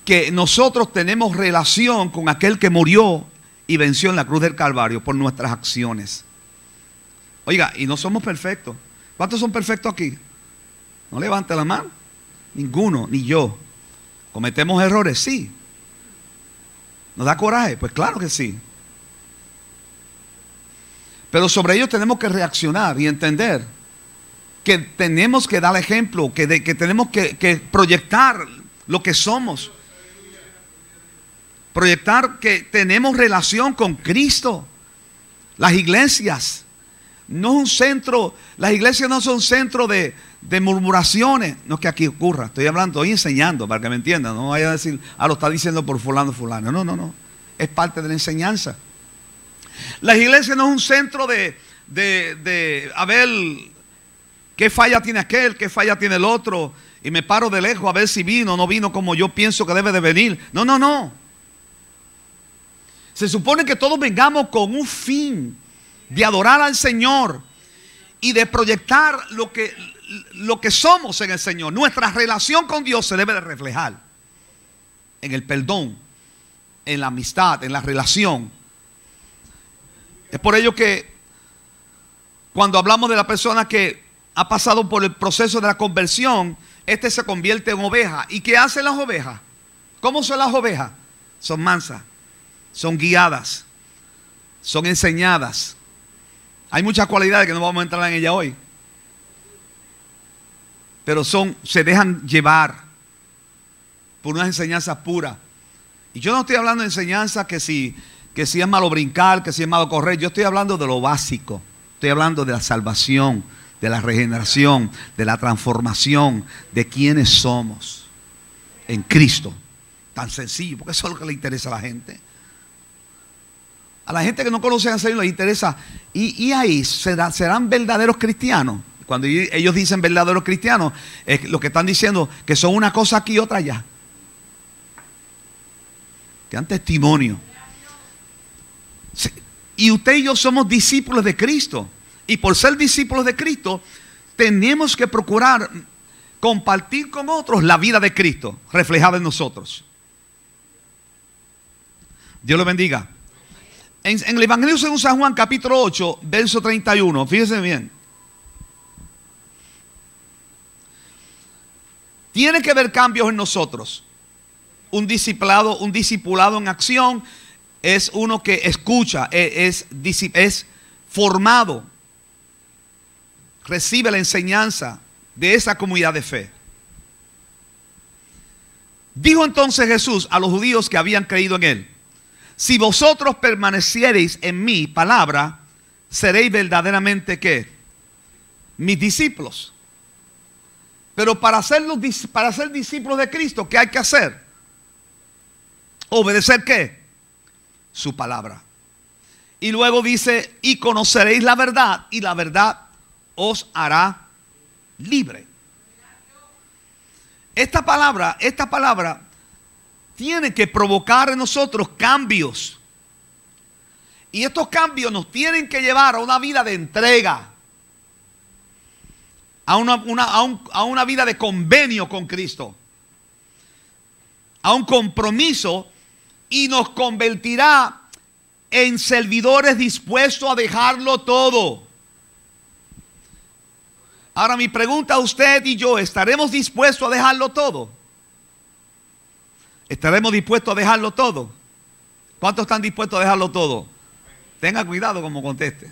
[SPEAKER 1] que nosotros tenemos relación con aquel que murió y venció en la cruz del Calvario por nuestras acciones. Oiga, y no somos perfectos. ¿Cuántos son perfectos aquí? No levante la mano. Ninguno, ni yo. ¿Cometemos errores? Sí. ¿Nos da coraje? Pues claro que sí. Pero sobre ello tenemos que reaccionar y entender que tenemos que dar ejemplo, que, tenemos que, proyectar lo que somos. Proyectar que tenemos relación con Cristo, las iglesias, no es un centro, las iglesias no son centro de, murmuraciones. No es que aquí ocurra, estoy hablando, estoy enseñando para que me entiendan. No vaya a decir, ah, lo está diciendo por fulano, fulano. No, no, no. Es parte de la enseñanza. Las iglesias no es un centro de, de, de a ver qué falla tiene aquel, qué falla tiene el otro. Y me paro de lejos a ver si vino o no vino como yo pienso que debe de venir. No, no, no. Se supone que todos vengamos con un fin de adorar al Señor y de proyectar lo que, lo que somos en el Señor. Nuestra relación con Dios se debe de reflejar en el perdón, en la amistad, en la relación. Es por ello que cuando hablamos de la persona que ha pasado por el proceso de la conversión, este se convierte en oveja. ¿Y qué hacen las ovejas? ¿Cómo son las ovejas? Son mansas, son guiadas, son enseñadas, hay muchas cualidades que no vamos a entrar en ella hoy. Pero son, se dejan llevar por unas enseñanzas puras. Y yo no estoy hablando de enseñanzas que si, que si es malo brincar, que si es malo correr. Yo estoy hablando de lo básico. Estoy hablando de la salvación, de la regeneración, de la transformación, de quienes somos en Cristo. Tan sencillo, porque eso es lo que le interesa a la gente. A la gente que no conoce al Señor les interesa. Y, ahí serán verdaderos cristianos. Cuando ellos dicen verdaderos cristianos, es lo que están diciendo que son una cosa aquí y otra allá. Que dan testimonio. Y usted y yo somos discípulos de Cristo. Y por ser discípulos de Cristo, tenemos que procurar compartir con otros la vida de Cristo reflejada en nosotros. Dios lo bendiga. En, el Evangelio según San Juan, capítulo 8, verso 31. Fíjense bien. Tiene que haber cambios en nosotros. Un discipulado, un discipulado en acción es uno que escucha, es formado, recibe la enseñanza de esa comunidad de fe. Dijo entonces Jesús a los judíos que habían creído en él, si vosotros permaneciereis en mi palabra, seréis verdaderamente qué? Mis discípulos. Pero para ser, para ser discípulos de Cristo, ¿qué hay que hacer? Obedecer qué? Su palabra. Y luego dice, y conoceréis la verdad, y la verdad os hará libre. Esta palabra, esta palabra tiene que provocar en nosotros cambios. Y estos cambios nos tienen que llevar a una vida de entrega, a una, a una, vida de convenio con Cristo, a un compromiso y nos convertirá en servidores dispuestos a dejarlo todo. Ahora mi pregunta a usted y yo, ¿estaremos dispuestos a dejarlo todo? ¿Estaremos dispuestos a dejarlo todo? ¿Cuántos están dispuestos a dejarlo todo? Tenga cuidado como conteste.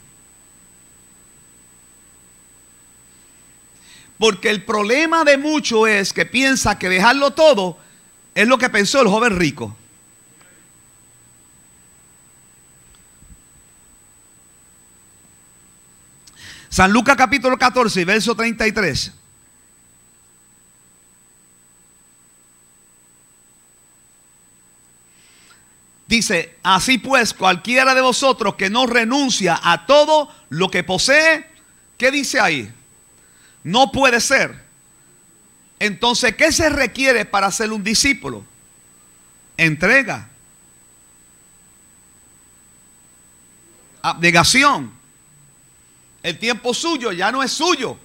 [SPEAKER 1] Porque el problema de muchos es que piensa que dejarlo todo es lo que pensó el joven rico. San Lucas capítulo 14, verso 33. Dice, así pues, cualquiera de vosotros que no renuncia a todo lo que posee, ¿qué dice ahí? No puede ser. Entonces, ¿qué se requiere para ser un discípulo? Entrega. Abnegación. El tiempo suyo ya no es suyo.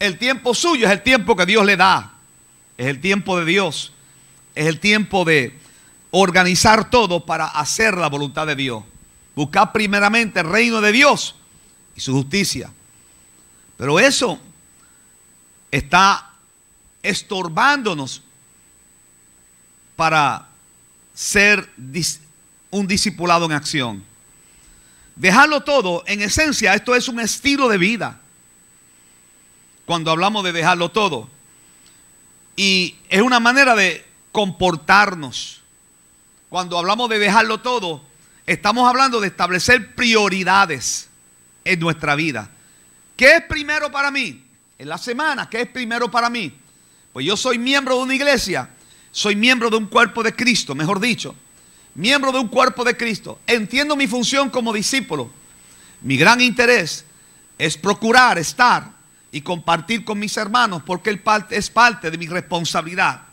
[SPEAKER 1] El tiempo suyo es el tiempo que Dios le da. Es el tiempo de Dios. Es el tiempo de, organizar todo para hacer la voluntad de Dios. Buscar primeramente el reino de Dios y su justicia. Pero eso está estorbándonos para ser un discipulado en acción. Dejarlo todo, en esencia, esto es un estilo de vida. Cuando hablamos de dejarlo todo. Y es una manera de comportarnos cuando hablamos de dejarlo todo, estamos hablando de establecer prioridades en nuestra vida. ¿Qué es primero para mí? En la semana, ¿qué es primero para mí? Pues yo soy miembro de una iglesia, soy miembro de un cuerpo de Cristo, mejor dicho, miembro de un cuerpo de Cristo. Entiendo mi función como discípulo. Mi gran interés es procurar estar y compartir con mis hermanos porque es parte de mi responsabilidad.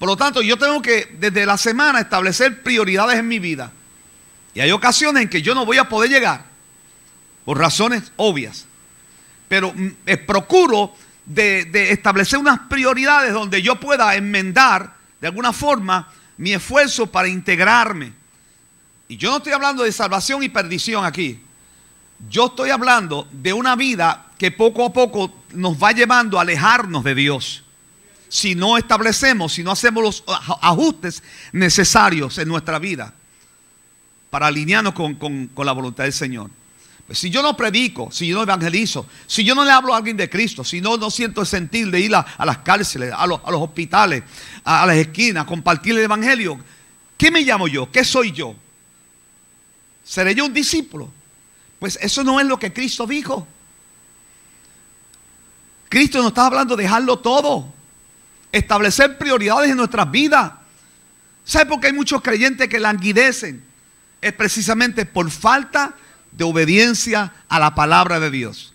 [SPEAKER 1] Por lo tanto, yo tengo que desde la semana establecer prioridades en mi vida. Y hay ocasiones en que yo no voy a poder llegar por razones obvias. Pero mm, eh, procuro de, de establecer unas prioridades donde yo pueda enmendar de alguna forma mi esfuerzo para integrarme. Y yo no estoy hablando de salvación y perdición aquí. Yo estoy hablando de una vida que poco a poco nos va llevando a alejarnos de Dios si no establecemos, si no hacemos los ajustes necesarios en nuestra vida para alinearnos con, la voluntad del Señor. Pues si yo no predico, si yo no evangelizo, si yo no le hablo a alguien de Cristo, si no, no siento el sentir de ir a, las cárceles, a los, hospitales, a, las esquinas, compartir el evangelio, ¿qué me llamo yo? ¿Qué soy yo? ¿Seré yo un discípulo? Pues eso no es lo que Cristo dijo. Cristo no está hablando de dejarlo todo establecer prioridades en nuestras vidas. ¿Sabe por qué hay muchos creyentes que languidecen? Es precisamente por falta de obediencia a la palabra de Dios.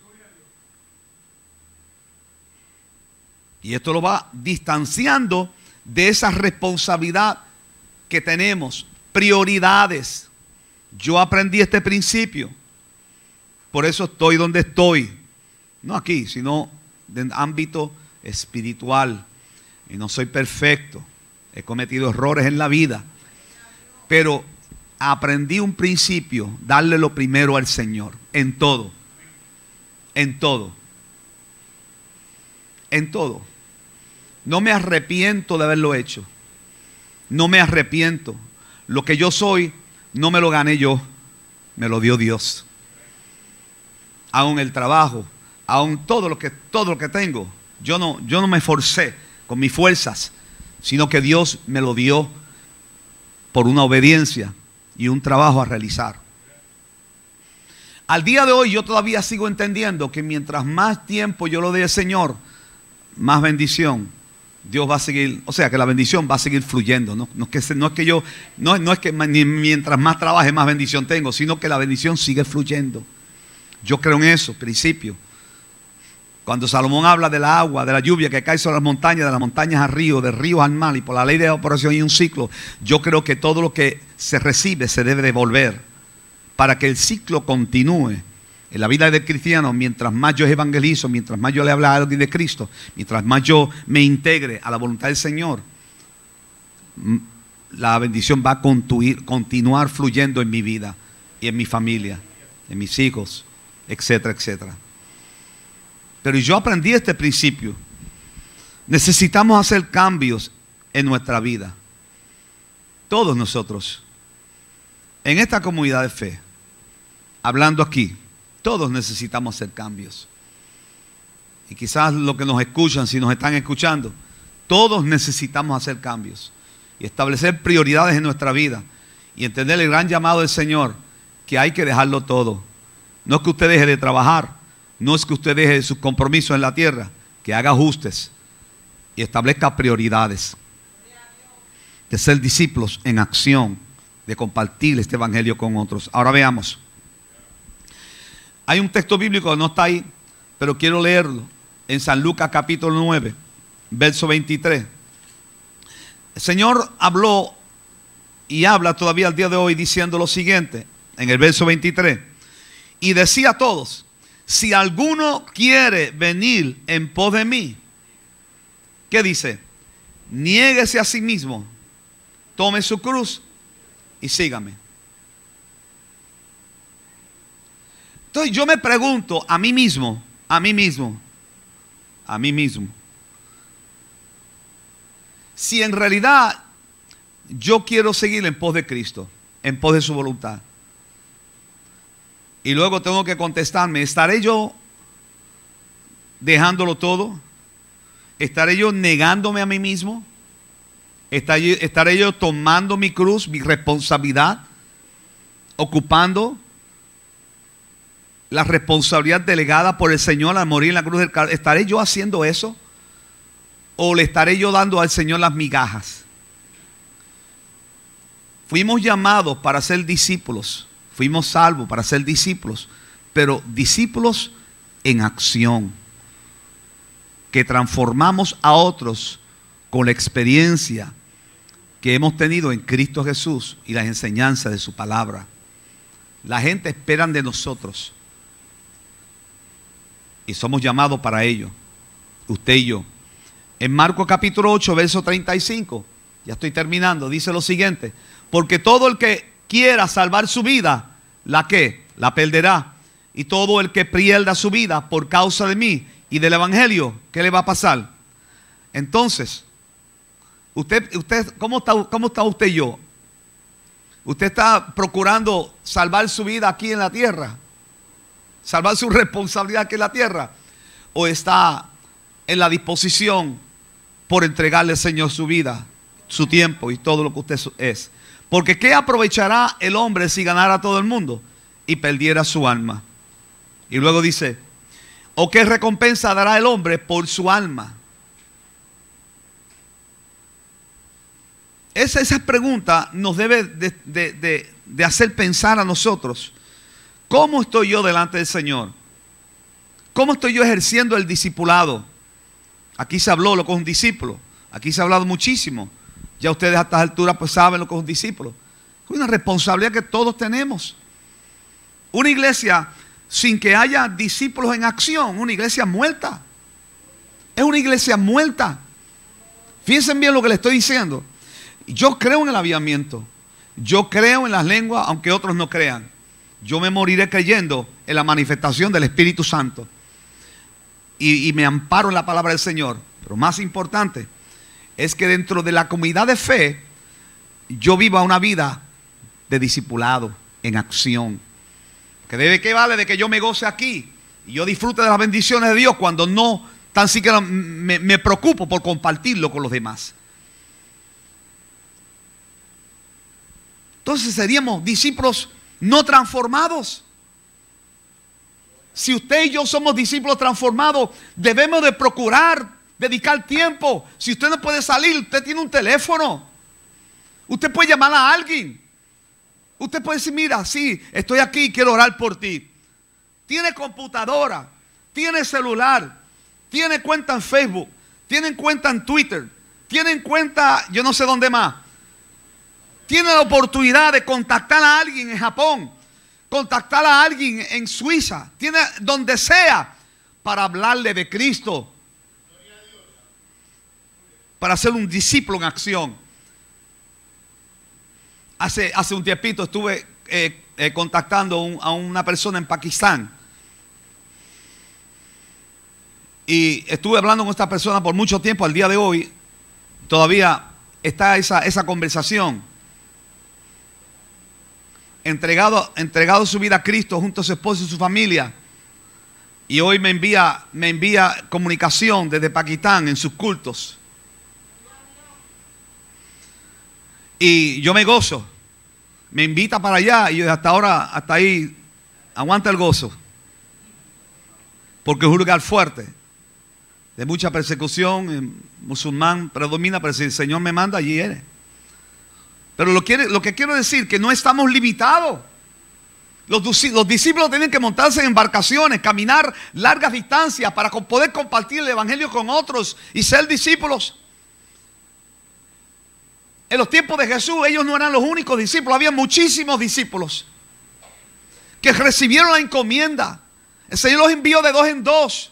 [SPEAKER 1] Y esto lo va distanciando de esa responsabilidad que tenemos, prioridades. Yo aprendí este principio, por eso estoy donde estoy, no aquí, sino en ámbito espiritual y no soy perfecto, he cometido errores en la vida, pero aprendí un principio, darle lo primero al Señor, en todo, en todo, en todo. No me arrepiento de haberlo hecho, no me arrepiento. Lo que yo soy, no me lo gané yo, me lo dio Dios. Aún el trabajo, aún todo lo que, todo lo que tengo, yo no, yo no me forcé con mis fuerzas, sino que Dios me lo dio por una obediencia y un trabajo a realizar. Al día de hoy yo todavía sigo entendiendo que mientras más tiempo yo lo dé al Señor, más bendición. Dios va a seguir, o sea que la bendición va a seguir fluyendo. No, es, que, no yo, no, no es que mientras más trabaje más bendición tengo, sino que la bendición sigue fluyendo. Yo creo en eso, principio. Cuando Salomón habla de la agua, de la lluvia que cae sobre las montañas, de las montañas a río, de ríos al mar, y por la ley de operación y un ciclo, yo creo que todo lo que se recibe se debe devolver para que el ciclo continúe. En la vida del cristiano, mientras más yo evangelizo, mientras más yo le hablo a alguien de Cristo, mientras más yo me integre a la voluntad del Señor, la bendición va a continuar fluyendo en mi vida y en mi familia, en mis hijos, etcétera, etcétera. Pero yo aprendí este principio. Necesitamos hacer cambios en nuestra vida. Todos nosotros. En esta comunidad de fe. Hablando aquí. Todos necesitamos hacer cambios. Y quizás lo que nos escuchan, si nos están escuchando. Todos necesitamos hacer cambios. Y establecer prioridades en nuestra vida. Y entender el gran llamado del Señor. Que hay que dejarlo todo. No es que usted deje de trabajar no es que usted deje sus compromisos en la tierra, que haga ajustes y establezca prioridades de ser discípulos en acción, de compartir este evangelio con otros. Ahora veamos. Hay un texto bíblico que no está ahí, pero quiero leerlo en San Lucas capítulo 9, verso 23. El Señor habló y habla todavía al día de hoy diciendo lo siguiente, en el verso 23, y decía a todos, si alguno quiere venir en pos de mí, ¿qué dice? Niéguese a sí mismo, tome su cruz y sígame. Entonces yo me pregunto a mí mismo, a mí mismo, a mí mismo, si en realidad yo quiero seguir en pos de Cristo, en pos de su voluntad y luego tengo que contestarme, ¿estaré yo dejándolo todo? ¿Estaré yo negándome a mí mismo? ¿Estaré, yo tomando mi cruz, mi responsabilidad, ocupando la responsabilidad delegada por el Señor al morir en la cruz del Calvario? ¿Estaré yo haciendo eso? ¿O le estaré yo dando al Señor las migajas? Fuimos llamados para ser discípulos fuimos salvos para ser discípulos, pero discípulos en acción, que transformamos a otros con la experiencia que hemos tenido en Cristo Jesús y las enseñanzas de su palabra. La gente espera de nosotros y somos llamados para ello, usted y yo. En Marcos capítulo 8, verso 35, ya estoy terminando, dice lo siguiente, porque todo el que quiera salvar su vida, la que la perderá. Y todo el que pierda su vida por causa de mí y del Evangelio, ¿qué le va a pasar? Entonces, usted, usted, ¿cómo está, cómo está usted y yo? Usted está procurando salvar su vida aquí en la tierra, salvar su responsabilidad aquí en la tierra, o está en la disposición por entregarle al Señor su vida, su tiempo y todo lo que usted es. Porque ¿qué aprovechará el hombre si ganara a todo el mundo y perdiera su alma? Y luego dice, ¿o qué recompensa dará el hombre por su alma? Esa, esa pregunta nos debe de, de hacer pensar a nosotros, ¿cómo estoy yo delante del Señor? ¿Cómo estoy yo ejerciendo el discipulado? Aquí se habló lo con un discípulo, aquí se ha hablado muchísimo ya ustedes a estas alturas pues saben lo que es un discípulo. Es una responsabilidad que todos tenemos. Una iglesia sin que haya discípulos en acción, una iglesia muerta. Es una iglesia muerta. Fíjense bien lo que le estoy diciendo. Yo creo en el aviamiento, Yo creo en las lenguas, aunque otros no crean. Yo me moriré creyendo en la manifestación del Espíritu Santo. Y, y me amparo en la palabra del Señor. Pero más importante, es que dentro de la comunidad de fe yo viva una vida de discipulado, en acción. ¿Que debe qué vale de que yo me goce aquí y yo disfrute de las bendiciones de Dios cuando no tan siquiera me, me preocupo por compartirlo con los demás? Entonces seríamos discípulos no transformados. Si usted y yo somos discípulos transformados, debemos de procurar dedicar tiempo. Si usted no puede salir, usted tiene un teléfono. Usted puede llamar a alguien. Usted puede decir, mira, sí, estoy aquí, quiero orar por ti. Tiene computadora, tiene celular, tiene cuenta en Facebook, tiene cuenta en Twitter, tiene cuenta, yo no sé dónde más. Tiene la oportunidad de contactar a alguien en Japón, contactar a alguien en Suiza, tiene donde sea para hablarle de Cristo, para ser un discípulo en acción. Hace, hace un tiempito estuve eh, eh, contactando a una persona en Pakistán. Y estuve hablando con esta persona por mucho tiempo, al día de hoy todavía está esa, esa conversación. Entregado, entregado su vida a Cristo junto a su esposo y su familia. Y hoy me envía, me envía comunicación desde Pakistán en sus cultos. Y yo me gozo. Me invita para allá y hasta ahora, hasta ahí, aguanta el gozo. Porque es un lugar fuerte, de mucha persecución, eh, musulmán predomina, pero si el Señor me manda, allí eres. Pero lo, quiere, lo que quiero decir, que no estamos limitados. Los, los, discípulos tienen que montarse en embarcaciones, caminar largas distancias para poder compartir el Evangelio con otros y ser discípulos. En los tiempos de Jesús ellos no eran los únicos discípulos, había muchísimos discípulos que recibieron la encomienda. El Señor los envió de dos en dos.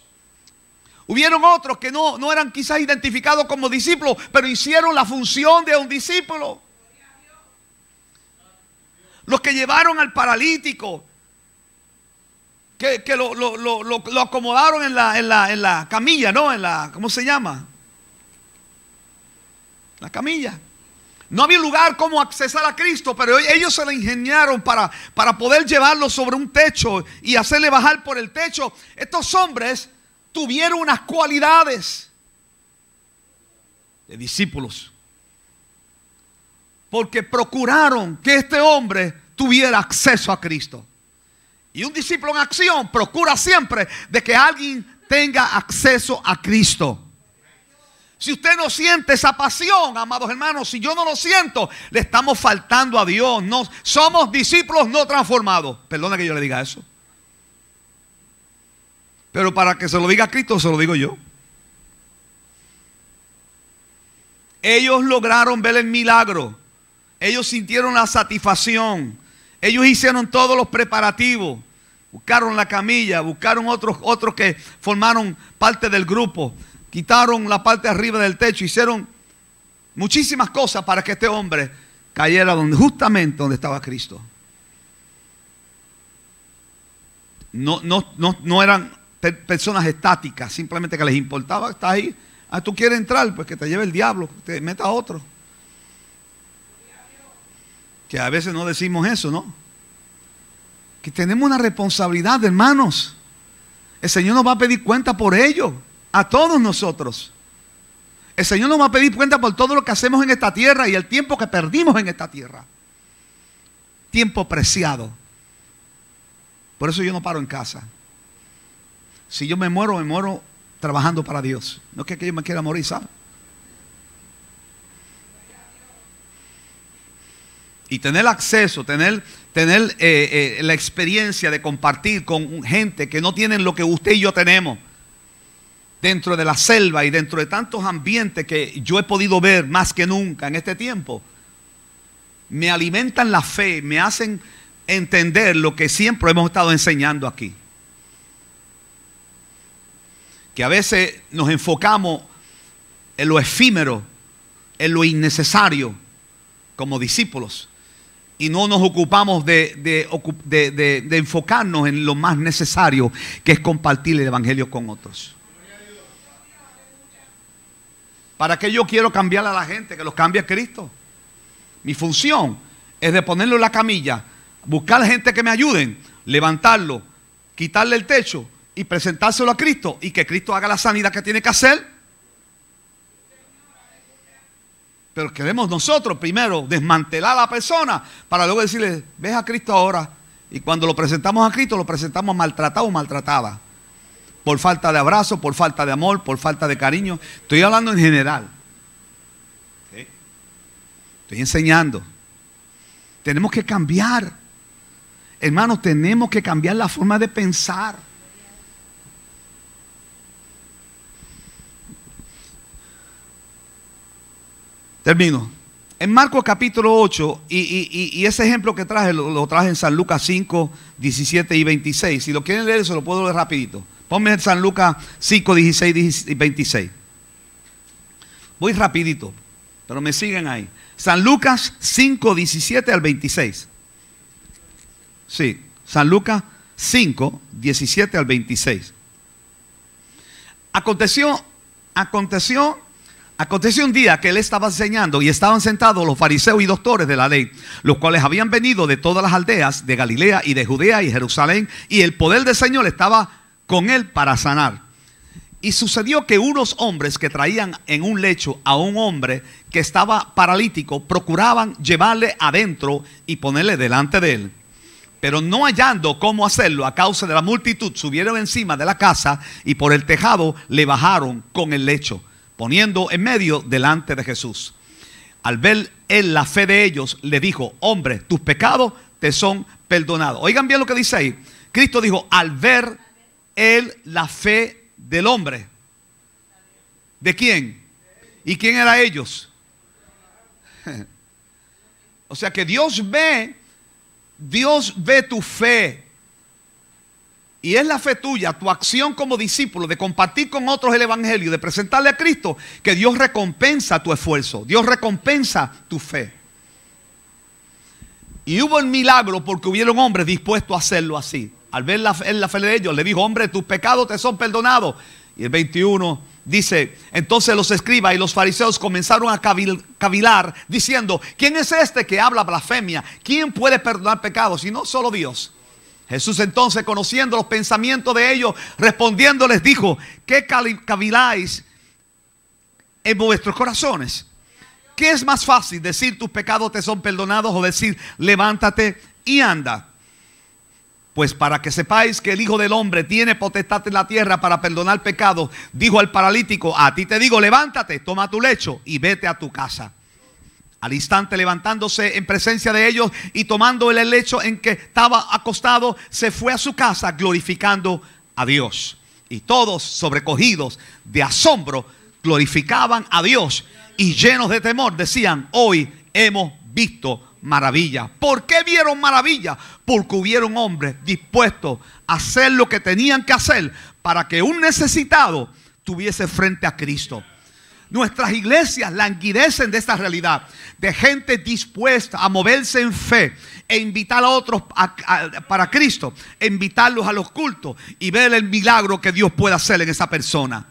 [SPEAKER 1] Hubieron otros que no, no eran quizás identificados como discípulos, pero hicieron la función de un discípulo. Los que llevaron al paralítico, que, lo, acomodaron en la, en la camilla, ¿no? En la, ¿cómo se llama? La camilla. No había lugar como accesar a Cristo, pero e- ellos se lo ingeniaron para, para poder llevarlo sobre un techo y hacerle bajar por el techo. Estos hombres tuvieron unas cualidades de discípulos, porque procuraron que este hombre tuviera acceso a Cristo. Y un discípulo en acción procura siempre de que alguien tenga acceso a Cristo. Si usted no siente esa pasión, amados hermanos, si yo no lo siento, le estamos faltando a Dios. No, somos discípulos no transformados. Perdona que yo le diga eso. Pero para que se lo diga Cristo, se lo digo yo. Ellos lograron ver el milagro. Ellos sintieron la satisfacción. Ellos hicieron todos los preparativos. Buscaron la camilla, buscaron otros, otros que formaron parte del grupo quitaron la parte arriba del techo, hicieron muchísimas cosas para que este hombre cayera donde, justamente donde estaba Cristo. No, no, eran personas estáticas, simplemente que les importaba, estar ahí. Ah, tú quieres entrar, pues que te lleve el diablo, que te meta otro. Que a veces no decimos eso, ¿no? Que tenemos una responsabilidad, hermanos. El Señor nos va a pedir cuenta por ello a todos nosotros. El Señor nos va a pedir cuenta por todo lo que hacemos en esta tierra y el tiempo que perdimos en esta tierra. Tiempo preciado. Por eso yo no paro en casa. Si yo me muero, me muero trabajando para Dios. No es que yo me quiera morir, ¿sabes? Y tener acceso, tener, tener eh, eh, la experiencia de compartir con gente que no tienen lo que usted y yo tenemos dentro de la selva y dentro de tantos ambientes que yo he podido ver más que nunca en este tiempo, me alimentan la fe, me hacen entender lo que siempre hemos estado enseñando aquí. Que a veces nos enfocamos en lo efímero, en lo innecesario, como discípulos, y no nos ocupamos de, de enfocarnos en lo más necesario, que es compartir el Evangelio con otros. ¿Para qué yo quiero cambiar a la gente? Que los cambie Cristo. Mi función es de ponerlo en la camilla, buscar gente que me ayuden, levantarlo, quitarle el techo y presentárselo a Cristo y que Cristo haga la sanidad que tiene que hacer. Pero queremos nosotros primero desmantelar a la persona para luego decirle, ves a Cristo ahora. Y cuando lo presentamos a Cristo, lo presentamos maltratado o maltratada por falta de abrazo, por falta de amor, por falta de cariño. Estoy hablando en general. Estoy enseñando. Tenemos que cambiar. Hermanos, tenemos que cambiar la forma de pensar. Termino. En Marcos capítulo 8, y, ese ejemplo que traje lo, lo, traje en San Lucas 5, 17 y 26. Si lo quieren leer, se lo puedo leer rapidito. Ponme San Lucas 5, 16 y 26. Voy rapidito, pero me siguen ahí. San Lucas 5, 17 al 26. Sí, San Lucas 5, 17 al 26. Aconteció, aconteció Aconteció un día que él estaba enseñando y estaban sentados los fariseos y doctores de la ley, los cuales habían venido de todas las aldeas de Galilea y de Judea y Jerusalén, y el poder del Señor estaba con él para sanar. Y sucedió que unos hombres que traían en un lecho a un hombre que estaba paralítico procuraban llevarle adentro y ponerle delante de él. Pero no hallando cómo hacerlo a causa de la multitud, subieron encima de la casa y por el tejado le bajaron con el lecho, poniendo en medio delante de Jesús. Al ver él la fe de ellos, le dijo, hombre, tus pecados te son perdonados. Oigan bien lo que dice ahí. Cristo dijo, al ver él la fe del hombre. ¿De quién? ¿Y quién era ellos? o sea que Dios ve, Dios ve tu fe. Y es la fe tuya, tu acción como discípulo de compartir con otros el Evangelio, de presentarle a Cristo, que Dios recompensa tu esfuerzo, Dios recompensa tu fe. Y hubo el milagro porque hubieron hombres dispuestos a hacerlo así al ver la, la fe de ellos, le dijo, hombre, tus pecados te son perdonados. Y el 21 dice, entonces los escribas y los fariseos comenzaron a cavilar diciendo, ¿quién es este que habla blasfemia? ¿Quién puede perdonar pecados? Y no solo Dios. Jesús entonces, conociendo los pensamientos de ellos, respondiendo les dijo, ¿qué caviláis en vuestros corazones? ¿Qué es más fácil decir tus pecados te son perdonados o decir levántate y anda? Pues para que sepáis que el Hijo del Hombre tiene potestad en la tierra para perdonar pecados, dijo al paralítico, a ti te digo, levántate, toma tu lecho y vete a tu casa. Al instante levantándose en presencia de ellos y tomando el lecho en que estaba acostado, se fue a su casa glorificando a Dios. Y todos sobrecogidos de asombro glorificaban a Dios y llenos de temor decían, hoy hemos visto maravilla. ¿Por qué vieron maravilla? Porque hubieron hombres dispuestos a hacer lo que tenían que hacer para que un necesitado tuviese frente a Cristo. Nuestras iglesias languidecen de esta realidad, de gente dispuesta a moverse en fe e invitar a otros para Cristo, e invitarlos a los cultos y ver el milagro que Dios puede hacer en esa persona.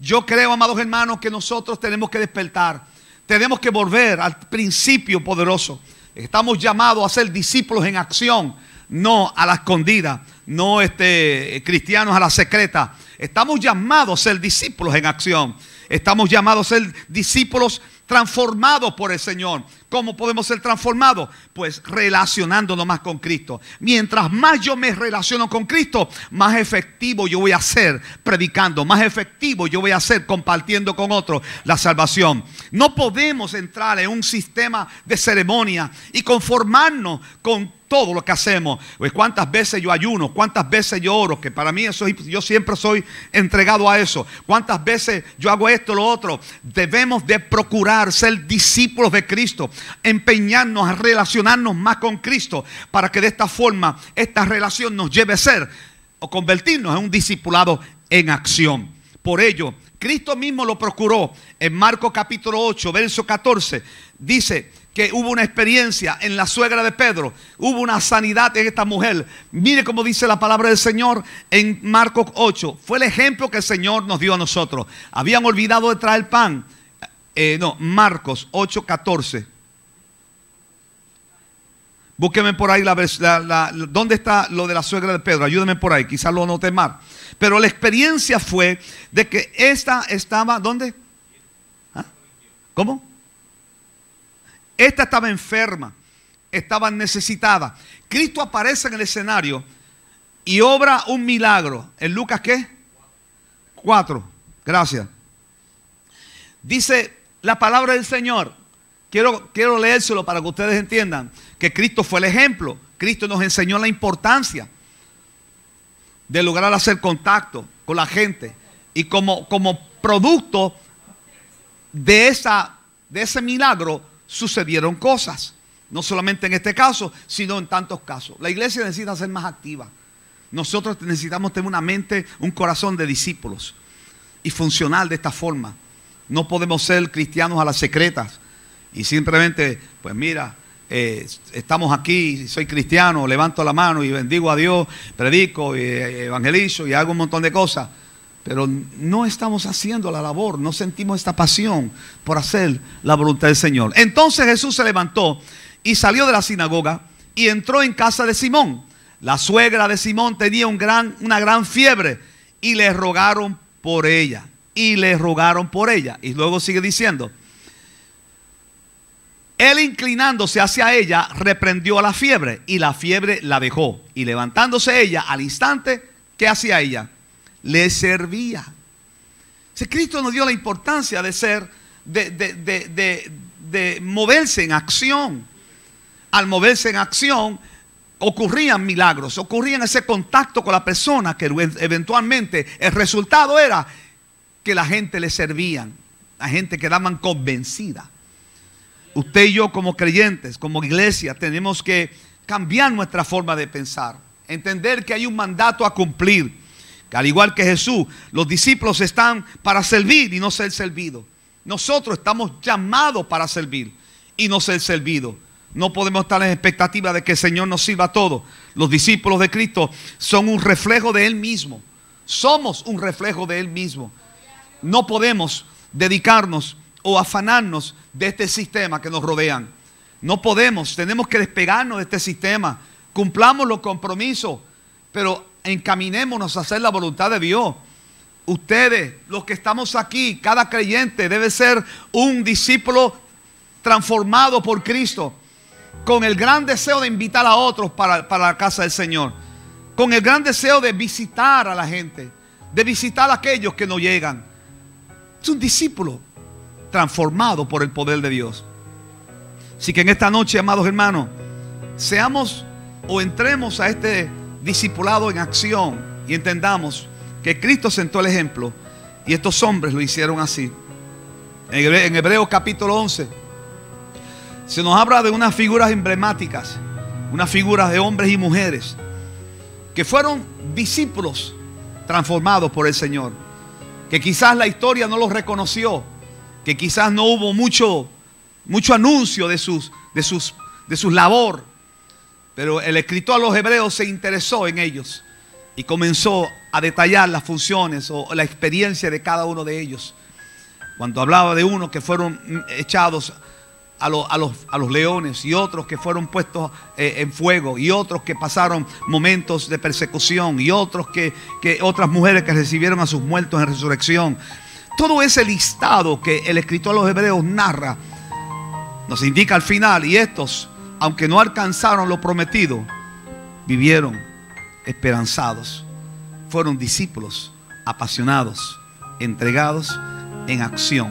[SPEAKER 1] Yo creo, amados hermanos, que nosotros tenemos que despertar, tenemos que volver al principio poderoso. Estamos llamados a ser discípulos en acción, no a la escondida, no este, cristianos a la secreta. Estamos llamados a ser discípulos en acción. Estamos llamados a ser discípulos transformados por el Señor. ¿Cómo podemos ser transformados? Pues relacionándonos más con Cristo. Mientras más yo me relaciono con Cristo, más efectivo yo voy a ser predicando, más efectivo yo voy a ser compartiendo con otros la salvación. No podemos entrar en un sistema de ceremonia y conformarnos con todo lo que hacemos. Pues, cuántas veces yo ayuno, cuántas veces yo oro, que para mí eso yo siempre soy entregado a eso. Cuántas veces yo hago esto, lo otro. Debemos de procurar ser discípulos de Cristo, empeñarnos a relacionarnos más con Cristo para que de esta forma esta relación nos lleve a ser o convertirnos en un discipulado en acción. Por ello, Cristo mismo lo procuró en Marcos capítulo 8, verso 14. Dice, que hubo una experiencia en la suegra de Pedro, hubo una sanidad en esta mujer. Mire cómo dice la palabra del Señor en Marcos 8. Fue el ejemplo que el Señor nos dio a nosotros. Habían olvidado de traer pan. Eh, no, Marcos 8, 14. Búsqueme por ahí la, dónde está lo de la suegra de Pedro. Ayúdenme por ahí, quizás lo noté mal. Pero la experiencia fue de que esta estaba, ¿dónde? ¿Ah? ¿Cómo? Esta estaba enferma, estaba necesitada. Cristo aparece en el escenario y obra un milagro. ¿En Lucas qué? Cuatro. Gracias. Dice la palabra del Señor. Quiero, quiero leérselo para que ustedes entiendan que Cristo fue el ejemplo. Cristo nos enseñó la importancia de lograr hacer contacto con la gente. Y como, como producto de, esa, de ese milagro, sucedieron cosas. No solamente en este caso, sino en tantos casos. La iglesia necesita ser más activa. Nosotros necesitamos tener una mente, un corazón de discípulos y funcional de esta forma. No podemos ser cristianos a las secretas y simplemente, pues mira, eh, estamos aquí, soy cristiano, levanto la mano y bendigo a Dios, predico, y evangelizo y hago un montón de cosas pero no estamos haciendo la labor, no sentimos esta pasión por hacer la voluntad del Señor. Entonces Jesús se levantó y salió de la sinagoga y entró en casa de Simón. La suegra de Simón tenía una gran fiebre y le rogaron por ella. Y le rogaron por ella. Y luego sigue diciendo, él inclinándose hacia ella, reprendió a la fiebre y la fiebre la dejó. Y levantándose ella al instante, ¿qué hacía ella? le servía. Si Cristo nos dio la importancia de ser, de, moverse en acción. Al moverse en acción, ocurrían milagros, ocurrían ese contacto con la persona que eventualmente el resultado era que la gente le servía la gente quedaban convencida. Usted y yo como creyentes, como iglesia, tenemos que cambiar nuestra forma de pensar, entender que hay un mandato a cumplir al igual que Jesús, los discípulos están para servir y no ser servidos. Nosotros estamos llamados para servir y no ser servidos. No podemos estar en expectativa de que el Señor nos sirva a todos. Los discípulos de Cristo son un reflejo de Él mismo. Somos un reflejo de Él mismo. No podemos dedicarnos o afanarnos de este sistema que nos rodean. No podemos, tenemos que despegarnos de este sistema. Cumplamos los compromisos, pero encaminémonos a hacer la voluntad de Dios. Ustedes, los que estamos aquí, cada creyente debe ser un discípulo transformado por Cristo, con el gran deseo de invitar a otros para, la casa del Señor, con el gran deseo de visitar a la gente, de visitar a aquellos que no llegan. Es un discípulo transformado por el poder de Dios. Así que en esta noche, amados hermanos, seamos o entremos a este discipulado en acción y entendamos que Cristo sentó el ejemplo y estos hombres lo hicieron así. En Hebreos capítulo 11 se nos habla de unas figuras emblemáticas, unas figuras de hombres y mujeres que fueron discípulos transformados por el Señor, que quizás la historia no los reconoció, que quizás no hubo mucho mucho anuncio de sus de sus de sus labor, pero el escritor a los hebreos se interesó en ellos y comenzó a detallar las funciones o la experiencia de cada uno de ellos. Cuando hablaba de unos que fueron mm, echados a, los, leones y otros que fueron puestos eh, en fuego y otros que pasaron momentos de persecución y otros que, otras mujeres que recibieron a sus muertos en resurrección. Todo ese listado que el escritor a los hebreos narra nos indica al final y estos aunque no alcanzaron lo prometido, vivieron esperanzados. Fueron discípulos apasionados, entregados en acción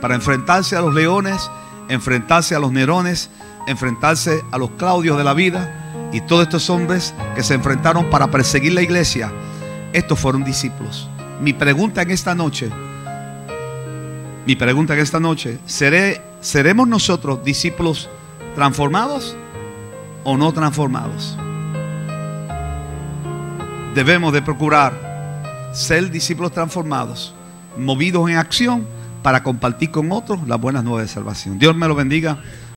[SPEAKER 1] para enfrentarse a los leones, enfrentarse a los Nerones, enfrentarse a los Claudios de la vida y todos estos hombres que se enfrentaron para perseguir la iglesia. Estos fueron discípulos. Mi pregunta en esta noche, mi pregunta en esta noche, ¿seré, ¿seremos nosotros discípulos transformados o no transformados. Debemos de procurar ser discípulos transformados, movidos en acción para compartir con otros las buenas nuevas de salvación. Dios me lo bendiga.